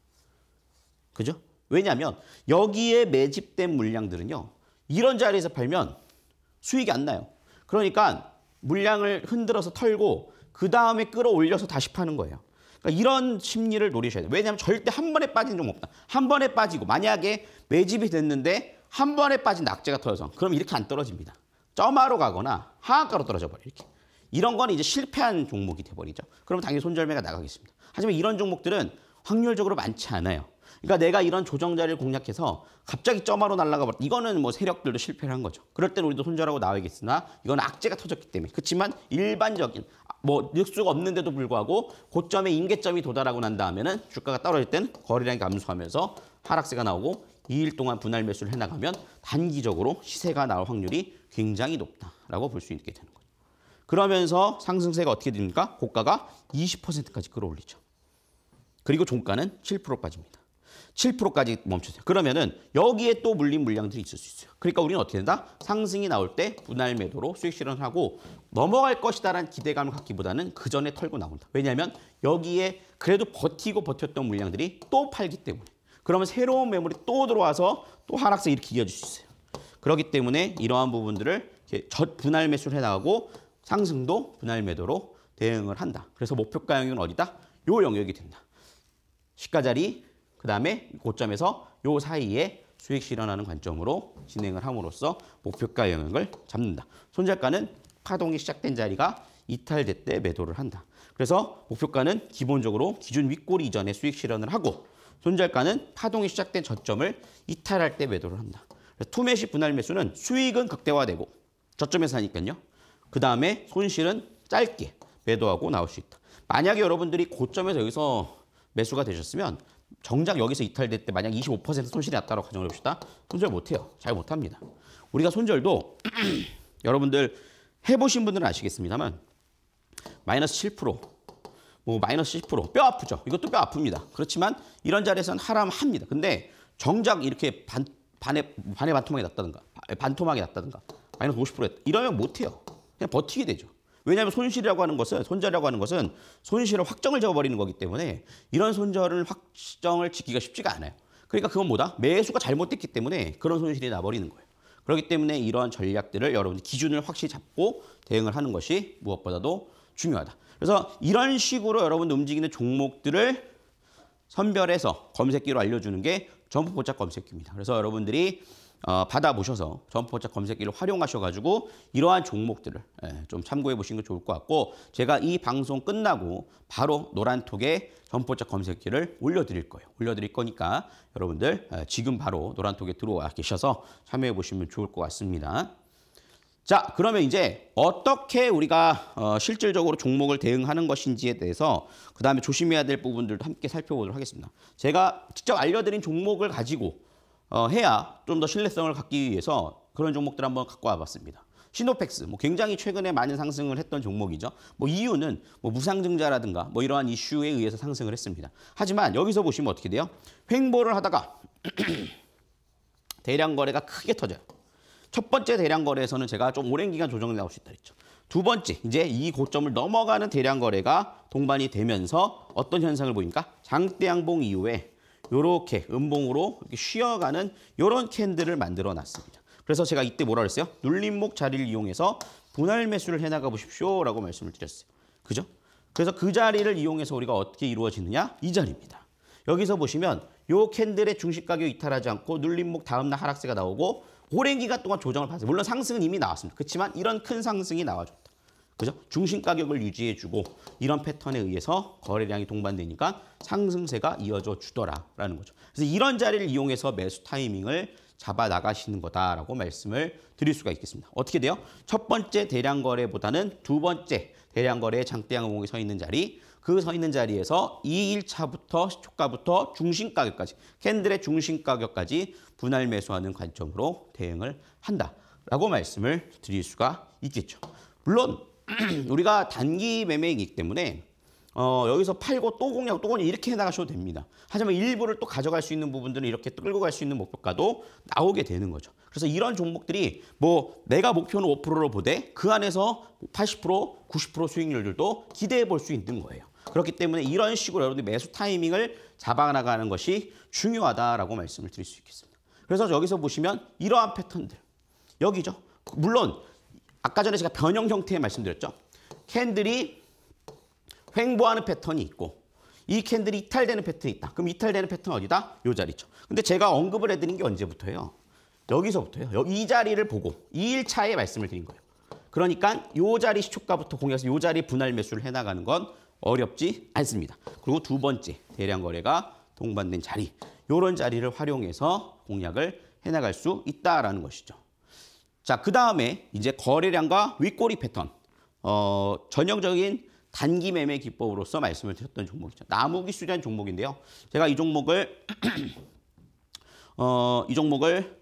그죠? 왜냐하면 여기에 매집된 물량들은요. 이런 자리에서 팔면 수익이 안 나요. 그러니까 물량을 흔들어서 털고 그 다음에 끌어올려서 다시 파는 거예요. 그러니까 이런 심리를 노리셔야 돼요. 왜냐하면 절대 한 번에 빠진 종목 없다. 한 번에 빠지고 만약에 매집이 됐는데 한 번에 빠진 낙제가 터져서 그럼 이렇게 안 떨어집니다. 점화로 가거나 하한가로 떨어져 버려요. 이렇게. 이런 건 이제 실패한 종목이 돼버리죠. 그럼 당연히 손절매가 나가겠습니다. 하지만 이런 종목들은 확률적으로 많지 않아요. 그러니까 내가 이런 조정자를 공략해서 갑자기 점화로 날라가 버렸다. 이거는 뭐 세력들도 실패를 한 거죠. 그럴 땐 우리도 손절하고 나와야겠으나 이건 악재가 터졌기 때문에. 그렇지만 일반적인 뭐 늑수가 없는데도 불구하고 고점에 임계점이 도달하고 난 다음에는 주가가 떨어질 땐 거래량이 감소하면서 하락세가 나오고 2일 동안 분할 매수를 해나가면 단기적으로 시세가 나올 확률이 굉장히 높다라고 볼 수 있게 되는 거죠. 그러면서 상승세가 어떻게 됩니까? 고가가 20%까지 끌어올리죠. 그리고 종가는 7% 빠집니다. 7%까지 멈추세요. 그러면은 여기에 또 물린 물량들이 있을 수 있어요. 그러니까 우리는 어떻게 된다? 상승이 나올 때 분할 매도로 수익 실현하고 넘어갈 것이다라는 기대감을 갖기보다는 그 전에 털고 나온다. 왜냐하면 여기에 그래도 버티고 버텼던 물량들이 또 팔기 때문에 그러면 새로운 매물이 또 들어와서 또 하락세 이렇게 이어질 수 있어요. 그렇기 때문에 이러한 부분들을 이젖 분할 매수를 해나가고 상승도 분할 매도로 대응을 한다. 그래서 목표가 영역은 어디다? 요 영역이 된다. 시가 자리 그 다음에 고점에서 요 사이에 수익 실현하는 관점으로 진행을 함으로써 목표가 영역을 잡는다. 손절가는 파동이 시작된 자리가 이탈될 때 매도를 한다. 그래서 목표가는 기본적으로 기준 윗골 이전에 수익 실현을 하고 손절가는 파동이 시작된 저점을 이탈할 때 매도를 한다. 투매시 분할 매수는 수익은 극대화되고 저점에서 하니까요. 그 다음에 손실은 짧게 매도하고 나올 수 있다. 만약에 여러분들이 고점에서 여기서 매수가 되셨으면 정작 여기서 이탈될 때 만약 25% 손실이 났다고 가정을 해봅시다. 손절 못해요. 잘 못합니다. 우리가 손절도 여러분들 해보신 분들은 아시겠습니다만 마이너스 7%, 뭐 마이너스 10%, 뼈 아프죠. 이것도 뼈 아픕니다. 그렇지만 이런 자리에서는 하람합니다. 근데 정작 이렇게 반, 반에, 반에 반토막이 났다든가 반토막이 났다든가 마이너스 50% 이러면 못해요. 그냥 버티게 되죠. 왜냐하면 손실이라고 하는 것은 손절이라고 하는 것은 손실을 확정을 적어버리는 거기 때문에 이런 손절을 확정을 지키기가 쉽지가 않아요. 그러니까 그건 뭐다? 매수가 잘못됐기 때문에 그런 손실이 나버리는 거예요. 그렇기 때문에 이러한 전략들을 여러분들 기준을 확실히 잡고 대응을 하는 것이 무엇보다도 중요하다. 그래서 이런 식으로 여러분 움직이는 종목들을 선별해서 검색기로 알려주는 게 전부 포착 검색기입니다. 그래서 여러분들이 어, 받아보셔서 점포차 검색기를 활용하셔가지고 이러한 종목들을 예, 좀 참고해 보시는 게 좋을 것 같고 제가 이 방송 끝나고 바로 노란톡에 점포차 검색기를 올려드릴 거예요. 올려드릴 거니까 여러분들 예, 지금 바로 노란톡에 들어와 계셔서 참여해 보시면 좋을 것 같습니다. 자 그러면 이제 어떻게 우리가 어, 실질적으로 종목을 대응하는 것인지에 대해서 그 다음에 조심해야 될 부분들도 함께 살펴보도록 하겠습니다. 제가 직접 알려드린 종목을 가지고 어, 해야 좀 더 신뢰성을 갖기 위해서 그런 종목들 한번 갖고 와봤습니다. 시노펙스, 뭐 굉장히 최근에 많은 상승을 했던 종목이죠. 뭐 이유는 뭐 무상증자라든가 뭐 이러한 이슈에 의해서 상승을 했습니다. 하지만 여기서 보시면 어떻게 돼요? 횡보를 하다가 대량 거래가 크게 터져요. 첫 번째 대량 거래에서는 제가 좀 오랜 기간 조정이 나올 수 있다 했죠. 두 번째, 이제 이 고점을 넘어가는 대량 거래가 동반이 되면서 어떤 현상을 보입니까? 장대 양봉 이후에 요렇게 음봉으로 이렇게 쉬어가는 요런 캔들을 만들어 놨습니다. 그래서 제가 이때 뭐라 그랬어요? 눌림목 자리를 이용해서 분할 매수를 해나가 보십시오라고 말씀을 드렸어요. 그죠? 그래서 그 자리를 이용해서 우리가 어떻게 이루어지느냐? 이 자리입니다. 여기서 보시면 요 캔들의 중식 가격 이탈하지 않고 눌림목 다음날 하락세가 나오고 오랜 기간 동안 조정을 받았어요. 물론 상승은 이미 나왔습니다. 그렇지만 이런 큰 상승이 나와줬다. 그죠? 중심 가격을 유지해주고 이런 패턴에 의해서 거래량이 동반되니까 상승세가 이어져 주더라라는 거죠. 그래서 이런 자리를 이용해서 매수 타이밍을 잡아 나가시는 거다라고 말씀을 드릴 수가 있겠습니다. 어떻게 돼요? 첫 번째 대량 거래보다는 두 번째 대량 거래의 장대 양봉이 서 있는 자리 그 서 있는 자리에서 2일차부터 시초가부터 중심가격까지 캔들의 중심가격까지 분할 매수하는 관점으로 대응을 한다라고 말씀을 드릴 수가 있겠죠. 물론 우리가 단기 매매이기 때문에 어, 여기서 팔고 또 공략 또 공략 이렇게 해나가셔도 됩니다. 하지만 일부를 또 가져갈 수 있는 부분들은 이렇게 끌고 갈 수 있는 목표가도 나오게 되는 거죠. 그래서 이런 종목들이 뭐 내가 목표는 5%로 보되 그 안에서 80%, 90% 수익률들도 기대해 볼 수 있는 거예요. 그렇기 때문에 이런 식으로 여러분들 매수 타이밍을 잡아나가는 것이 중요하다라고 말씀을 드릴 수 있겠습니다. 그래서 여기서 보시면 이러한 패턴들 여기죠. 물론 아까 전에 제가 변형 형태에 말씀드렸죠. 캔들이 횡보하는 패턴이 있고 이 캔들이 이탈되는 패턴이 있다. 그럼 이탈되는 패턴 은 어디다? 이 자리죠. 근데 제가 언급을 해드린 게 언제부터예요? 여기서부터예요. 이 자리를 보고 이일차에 말씀을 드린 거예요. 그러니까 이 자리 시초가부터 공략해서 이 자리 분할 매수를 해나가는 건 어렵지 않습니다. 그리고 두 번째 대량 거래가 동반된 자리. 이런 자리를 활용해서 공략을 해나갈 수 있다라는 것이죠. 자, 그 다음에 이제 거래량과 윗꼬리 패턴. 어, 전형적인 단기 매매 기법으로서 말씀을 드렸던 종목이죠. 나무기술이라 종목인데요. 제가 이 종목을, 어, 이 종목을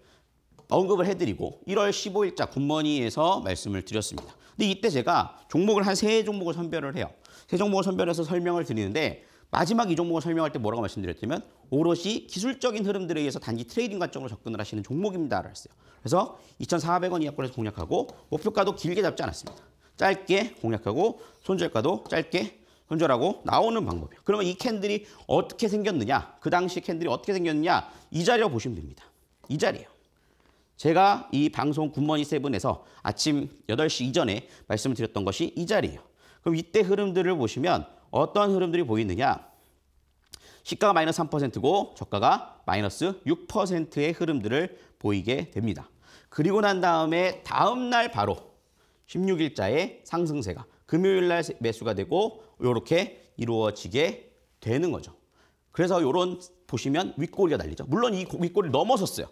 언급을 해드리고 1월 15일자 굿머니에서 말씀을 드렸습니다. 근데 이때 제가 종목을 한 세 종목을 선별을 해요. 세 종목을 선별해서 설명을 드리는데 마지막 이 종목을 설명할 때 뭐라고 말씀드렸냐면 오롯이 기술적인 흐름들에 의해서 단기 트레이딩 관점으로 접근을 하시는 종목입니다라고 그래서 2,400원 이하권에서 공략하고 목표가도 길게 잡지 않았습니다. 짧게 공략하고 손절가도 짧게 손절하고 나오는 방법이요 그러면 이 캔들이 어떻게 생겼느냐 그 당시 캔들이 어떻게 생겼느냐 이 자리로 보시면 됩니다. 이 자리예요. 제가 이 방송 굿모닝 세에서 아침 8시 이전에 말씀을 드렸던 것이 이 자리예요. 그럼 이때 흐름들을 보시면 어떤 흐름들이 보이느냐 시가가 마이너스 3%고 저가가 마이너스 6%의 흐름들을 보이게 됩니다. 그리고 난 다음에 다음 날 바로 16일자의 상승세가 금요일 날 매수가 되고 이렇게 이루어지게 되는 거죠. 그래서 이런 보시면 윗꼬리가 달리죠. 물론 이 윗꼬리를 넘어섰어요.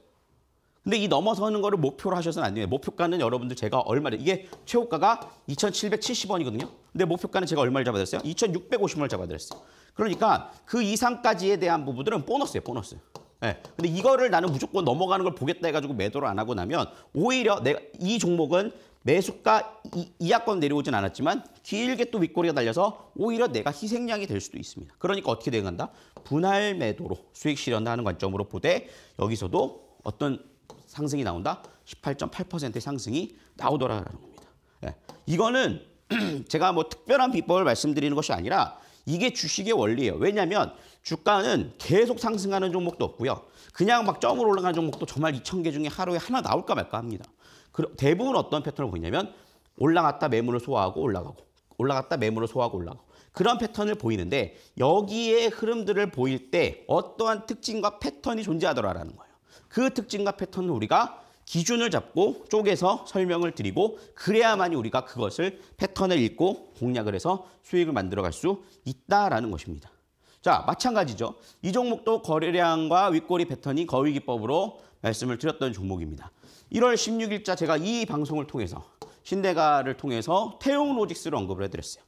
근데 이 넘어서는 거를 목표로 하셔서는 안 돼요. 목표가는 여러분들 제가 얼마를 이게 최고가가 2,770원이거든요. 근데 목표가는 제가 얼마를 잡아드렸어요? 2,650원을 잡아드렸어요. 그러니까 그 이상까지에 대한 부분들은 보너스예요, 보너스. 예. 네. 근데 이거를 나는 무조건 넘어가는 걸 보겠다 해가지고 매도를 안 하고 나면 오히려 내가 이 종목은 매수가 이하권 내려오진 않았지만 길게 또 윗꼬리가 달려서 오히려 내가 희생양이 될 수도 있습니다. 그러니까 어떻게 대응한다? 분할 매도로 수익 실현하는 관점으로 보되 여기서도 어떤 상승이 나온다. 18.8%의 상승이 나오더라라는 겁니다. 네. 이거는 제가 뭐 특별한 비법을 말씀드리는 것이 아니라 이게 주식의 원리예요. 왜냐하면 주가는 계속 상승하는 종목도 없고요. 그냥 막 점으로 올라가는 종목도 정말 2천 개 중에 하루에 하나 나올까 말까 합니다. 대부분 어떤 패턴을 보냐면 올라갔다 매물을 소화하고 올라가고 올라갔다 매물을 소화하고 올라가고 그런 패턴을 보이는데 여기에 흐름들을 보일 때 어떠한 특징과 패턴이 존재하더라라는 거예요. 그 특징과 패턴을 우리가 기준을 잡고 쪼개서 설명을 드리고 그래야만이 우리가 그것을 패턴을 읽고 공략을 해서 수익을 만들어갈 수 있다라는 것입니다. 자, 마찬가지죠. 이 종목도 거래량과 윗꼬리 패턴이 거위 기법으로 말씀을 드렸던 종목입니다. 1월 16일자 제가 이 방송을 통해서 신대가를 통해서 태용 로직스를 언급을 해드렸어요.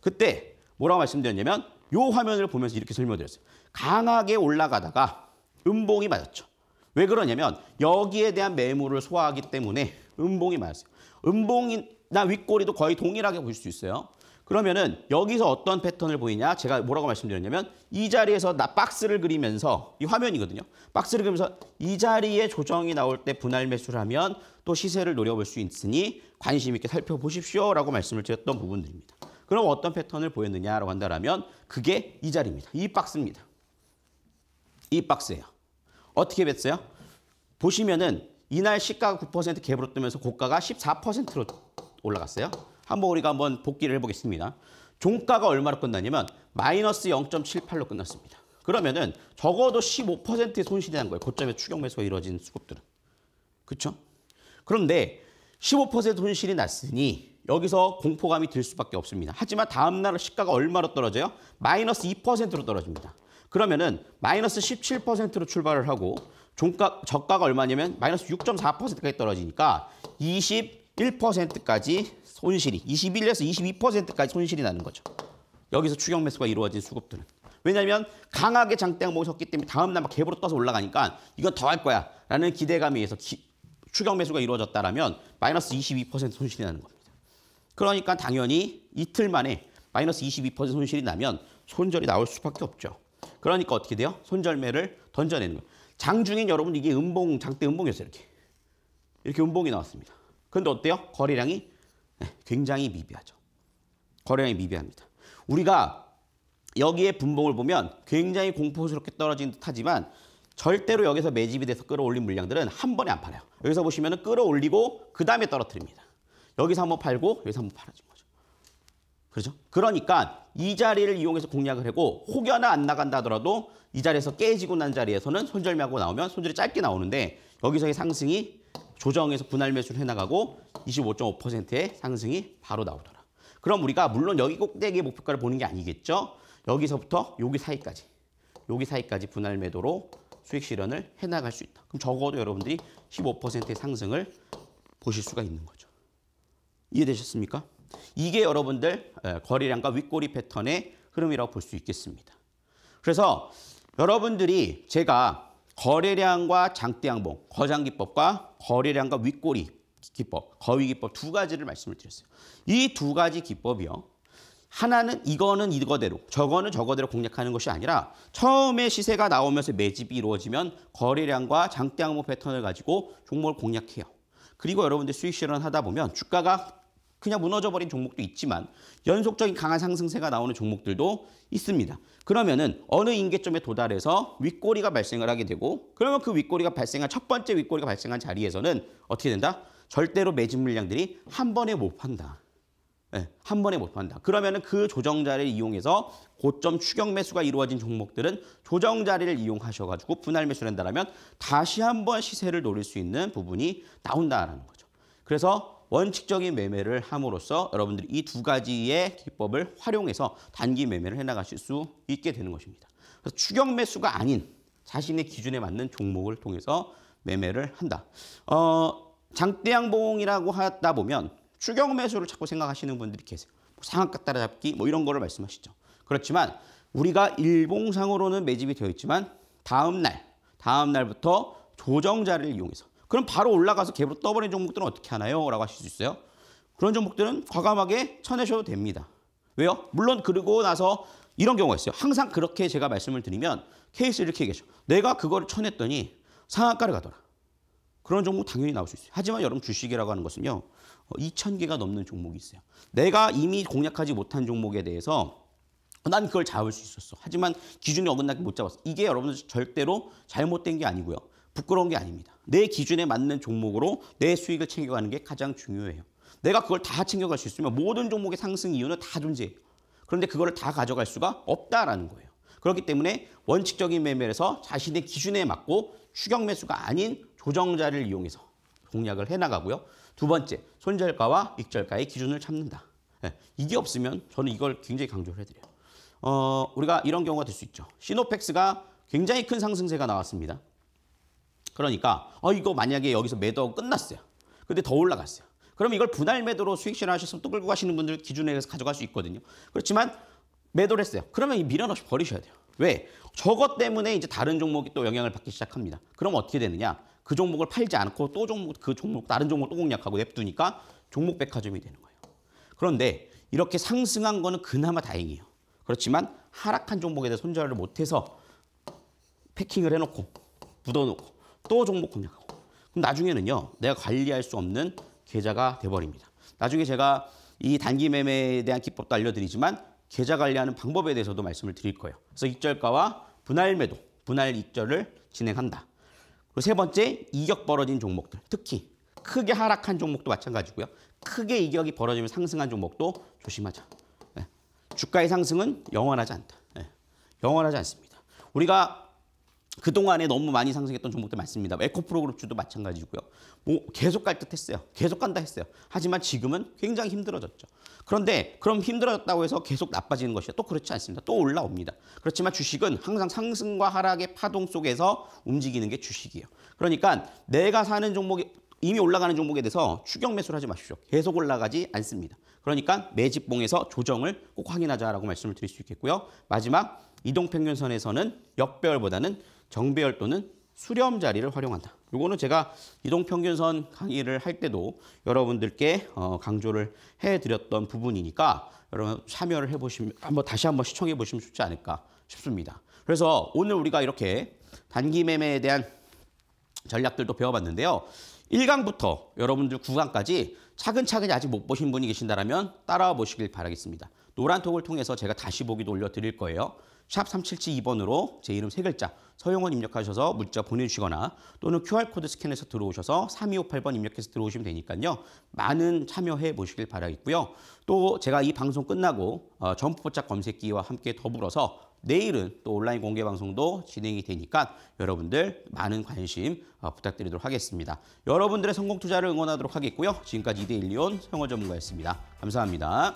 그때 뭐라고 말씀드렸냐면 이 화면을 보면서 이렇게 설명드렸어요. 강하게 올라가다가 음봉이 맞았죠. 왜 그러냐면 여기에 대한 매물을 소화하기 때문에 음봉이 많았어요. 음봉이나 윗꼬리도 거의 동일하게 보볼수 있어요. 그러면은 여기서 어떤 패턴을 보이냐? 제가 뭐라고 말씀드렸냐면 이 자리에서 나 박스를 그리면서 이 화면이거든요. 박스를 그리면서 이 자리에 조정이 나올 때 분할 매수를 하면 또 시세를 노려볼 수 있으니 관심 있게 살펴보십시오라고 말씀을 드렸던 부분들입니다. 그럼 어떤 패턴을 보였느냐라고 한다면 그게 이 자리입니다. 이 박스입니다. 이 박스예요. 어떻게 뵀어요? 보시면은 이날 시가가 9% 갭으로 뜨면서 고가가 14%로 올라갔어요. 한번 우리가 한번 복기를 해보겠습니다. 종가가 얼마로 끝났냐면 마이너스 0.78로 끝났습니다. 그러면은 적어도 15%의 손실이 난 거예요. 고점에 추격 매수가 이루어진 수급들은. 그렇죠? 그런데 15% 손실이 났으니 여기서 공포감이 들 수밖에 없습니다. 하지만 다음날 시가가 얼마로 떨어져요? 마이너스 2%로 떨어집니다. 그러면은 마이너스 17%로 출발을 하고 종가 저가가 얼마냐면 마이너스 6.4%까지 떨어지니까 21%까지 손실이 21에서 22%까지 손실이 나는 거죠. 여기서 추경 매수가 이루어진 수급들은 왜냐하면 강하게 장대항목이 섰기 때문에 다음 날막 갭으로 떠서 올라가니까 이건 더 할 거야 라는 기대감에 의해서 기, 추경 매수가 이루어졌다라면 마이너스 22% 손실이 나는 겁니다. 그러니까 당연히 이틀 만에 마이너스 22% 손실이 나면 손절이 나올 수밖에 없죠. 그러니까 어떻게 돼요? 손절매를 던져내는 거예요. 장중엔 여러분 이게 음봉, 장대 음봉이었어요. 이렇게. 이렇게 음봉이 나왔습니다. 그런데 어때요? 거래량이 네, 굉장히 미비하죠. 거래량이 미비합니다. 우리가 여기에 분봉을 보면 굉장히 공포스럽게 떨어진 듯하지만 절대로 여기서 매집이 돼서 끌어올린 물량들은 한 번에 안 팔아요. 여기서 보시면 끌어올리고 그 다음에 떨어뜨립니다. 여기서 한번 팔고 여기서 한번 팔아준 거예 그렇죠? 그러니까 이 자리를 이용해서 공략을 하고 혹여나 안 나간다 하더라도 이 자리에서 깨지고 난 자리에서는 손절매하고 나오면 손절이 짧게 나오는데 여기서의 상승이 조정에서 분할 매수를 해나가고 25.5%의 상승이 바로 나오더라. 그럼 우리가 물론 여기 꼭대기 목표가를 보는 게 아니겠죠. 여기서부터 여기 사이까지 여기 사이까지 분할 매도로 수익 실현을 해나갈 수 있다. 그럼 적어도 여러분들이 15%의 상승을 보실 수가 있는 거죠. 이해되셨습니까? 이게 여러분들 예, 거래량과 윗꼬리 패턴의 흐름이라고 볼 수 있겠습니다. 그래서 여러분들이 제가 거래량과 장대양봉, 거장기법과 거래량과 윗꼬리 기법, 거위기법 두 가지를 말씀을 드렸어요. 이 두 가지 기법이요. 하나는 이거는 이거대로, 저거는 저거대로 공략하는 것이 아니라 처음에 시세가 나오면서 매집이 이루어지면 거래량과 장대양봉 패턴을 가지고 종목을 공략해요. 그리고 여러분들 수익 실현하다 보면 주가가 그냥 무너져버린 종목도 있지만 연속적인 강한 상승세가 나오는 종목들도 있습니다. 그러면은 어느 인계점에 도달해서 윗꼬리가 발생을 하게 되고 그러면 그 윗꼬리가 발생한 첫 번째 윗꼬리가 발생한 자리에서는 어떻게 된다? 절대로 매진 물량들이 한 번에 못 판다. 네, 한 번에 못 판다. 그러면은 그 조정 자리를 이용해서 고점 추격 매수가 이루어진 종목들은 조정 자리를 이용하셔가지고 분할 매수를 한다면 다시 한 번 시세를 노릴 수 있는 부분이 나온다라는 거죠. 그래서 원칙적인 매매를 함으로써 여러분들이 이 두 가지의 기법을 활용해서 단기 매매를 해나가실 수 있게 되는 것입니다. 그래서 추격 매수가 아닌 자신의 기준에 맞는 종목을 통해서 매매를 한다. 어, 장대양봉이라고 하다 보면 추격 매수를 자꾸 생각하시는 분들이 계세요. 뭐 상한가 따라잡기 뭐 이런 거를 말씀하시죠. 그렇지만 우리가 일봉상으로는 매집이 되어 있지만 다음 날, 다음 날부터 조정자를 이용해서 그럼 바로 올라가서 갭으로 떠버린 종목들은 어떻게 하나요? 라고 하실 수 있어요. 그런 종목들은 과감하게 쳐내셔도 됩니다. 왜요? 물론 그러고 나서 이런 경우가 있어요. 항상 그렇게 제가 말씀을 드리면 케이스 이렇게 얘기하죠. 내가 그걸 쳐냈더니 상한가를 가더라. 그런 종목 당연히 나올 수 있어요. 하지만 여러분 주식이라고 하는 것은요. 2,000개가 어, 넘는 종목이 있어요. 내가 이미 공략하지 못한 종목에 대해서 난 그걸 잡을 수 있었어. 하지만 기준이 어긋나게 못 잡았어. 이게 여러분들 절대로 잘못된 게 아니고요. 부끄러운 게 아닙니다. 내 기준에 맞는 종목으로 내 수익을 챙겨가는 게 가장 중요해요. 내가 그걸 다 챙겨갈 수 있으면 모든 종목의 상승 이유는 다 존재해요. 그런데 그걸 다 가져갈 수가 없다라는 거예요. 그렇기 때문에 원칙적인 매매에서 자신의 기준에 맞고 추격 매수가 아닌 조정자를 이용해서 공략을 해나가고요. 두 번째, 손절가와 익절가의 기준을 찾는다. 예, 이게 없으면 저는 이걸 굉장히 강조를 해드려요. 어, 우리가 이런 경우가 될 수 있죠. 시노펙스가 굉장히 큰 상승세가 나왔습니다. 그러니까 어 이거 만약에 여기서 매도하 끝났어요. 근데 더 올라갔어요. 그럼 이걸 분할 매도로 수익 실현하셨으면 또 끌고 가시는 분들 기준에서 가져갈 수 있거든요. 그렇지만 매도를 했어요. 그러면 이 미련 없이 버리셔야 돼요. 왜? 저것 때문에 이제 다른 종목이 또 영향을 받기 시작합니다. 그럼 어떻게 되느냐? 그 종목을 팔지 않고 또 종목 그 종목 다른 종목 또 공략하고 냅두니까 종목 백화점이 되는 거예요. 그런데 이렇게 상승한 거는 그나마 다행이에요. 그렇지만 하락한 종목에 대해 손절을 못해서 패킹을 해놓고 묻어놓고 또 종목 공략하고 그럼 나중에는요 내가 관리할 수 없는 계좌가 돼버립니다 나중에 제가 이 단기 매매에 대한 기법도 알려드리지만 계좌 관리하는 방법에 대해서도 말씀을 드릴 거예요 그래서 익절가와 분할 매도 분할 익절을 진행한다 그리고 세 번째 이격 벌어진 종목들 특히 크게 하락한 종목도 마찬가지고요 크게 이격이 벌어지면 상승한 종목도 조심하자 네. 주가의 상승은 영원하지 않다 네. 영원하지 않습니다 우리가 그동안에 너무 많이 상승했던 종목들 많습니다. 뭐 에코프로 그룹주도 마찬가지고요. 뭐 계속 갈 듯 했어요. 계속 간다 했어요. 하지만 지금은 굉장히 힘들어졌죠. 그런데 그럼 힘들어졌다고 해서 계속 나빠지는 것이 또 그렇지 않습니다. 또 올라옵니다. 그렇지만 주식은 항상 상승과 하락의 파동 속에서 움직이는 게 주식이에요. 그러니까 내가 사는 종목이 이미 올라가는 종목에 대해서 추격 매수를 하지 마십시오. 계속 올라가지 않습니다. 그러니까 매집봉에서 조정을 꼭 확인하자라고 말씀을 드릴 수 있겠고요. 마지막 이동평균선에서는 역별보다는 정배열 또는 수렴 자리를 활용한다. 이거는 제가 이동평균선 강의를 할 때도 여러분들께 어, 강조를 해드렸던 부분이니까 여러분 참여를 해보시면 한번 다시 한번 시청해보시면 좋지 않을까 싶습니다. 그래서 오늘 우리가 이렇게 단기 매매에 대한 전략들도 배워봤는데요. 1강부터 여러분들 9강까지 차근차근 아직 못 보신 분이 계신다면 따라와 보시길 바라겠습니다. 노란톡을 통해서 제가 다시 보기도 올려드릴 거예요. 샵 3772번으로 제 이름 세 글자 서영원 입력하셔서 문자 보내주시거나 또는 QR코드 스캔해서 들어오셔서 3258번 입력해서 들어오시면 되니까요. 많은 참여해 보시길 바라겠고요. 또 제가 이 방송 끝나고 어, 점포착 프 검색기와 함께 더불어서 내일은 또 온라인 공개 방송도 진행이 되니까 여러분들 많은 관심 어, 부탁드리도록 하겠습니다. 여러분들의 성공 투자를 응원하도록 하겠고요. 지금까지 이데일리온 성원 전문가였습니다. 감사합니다.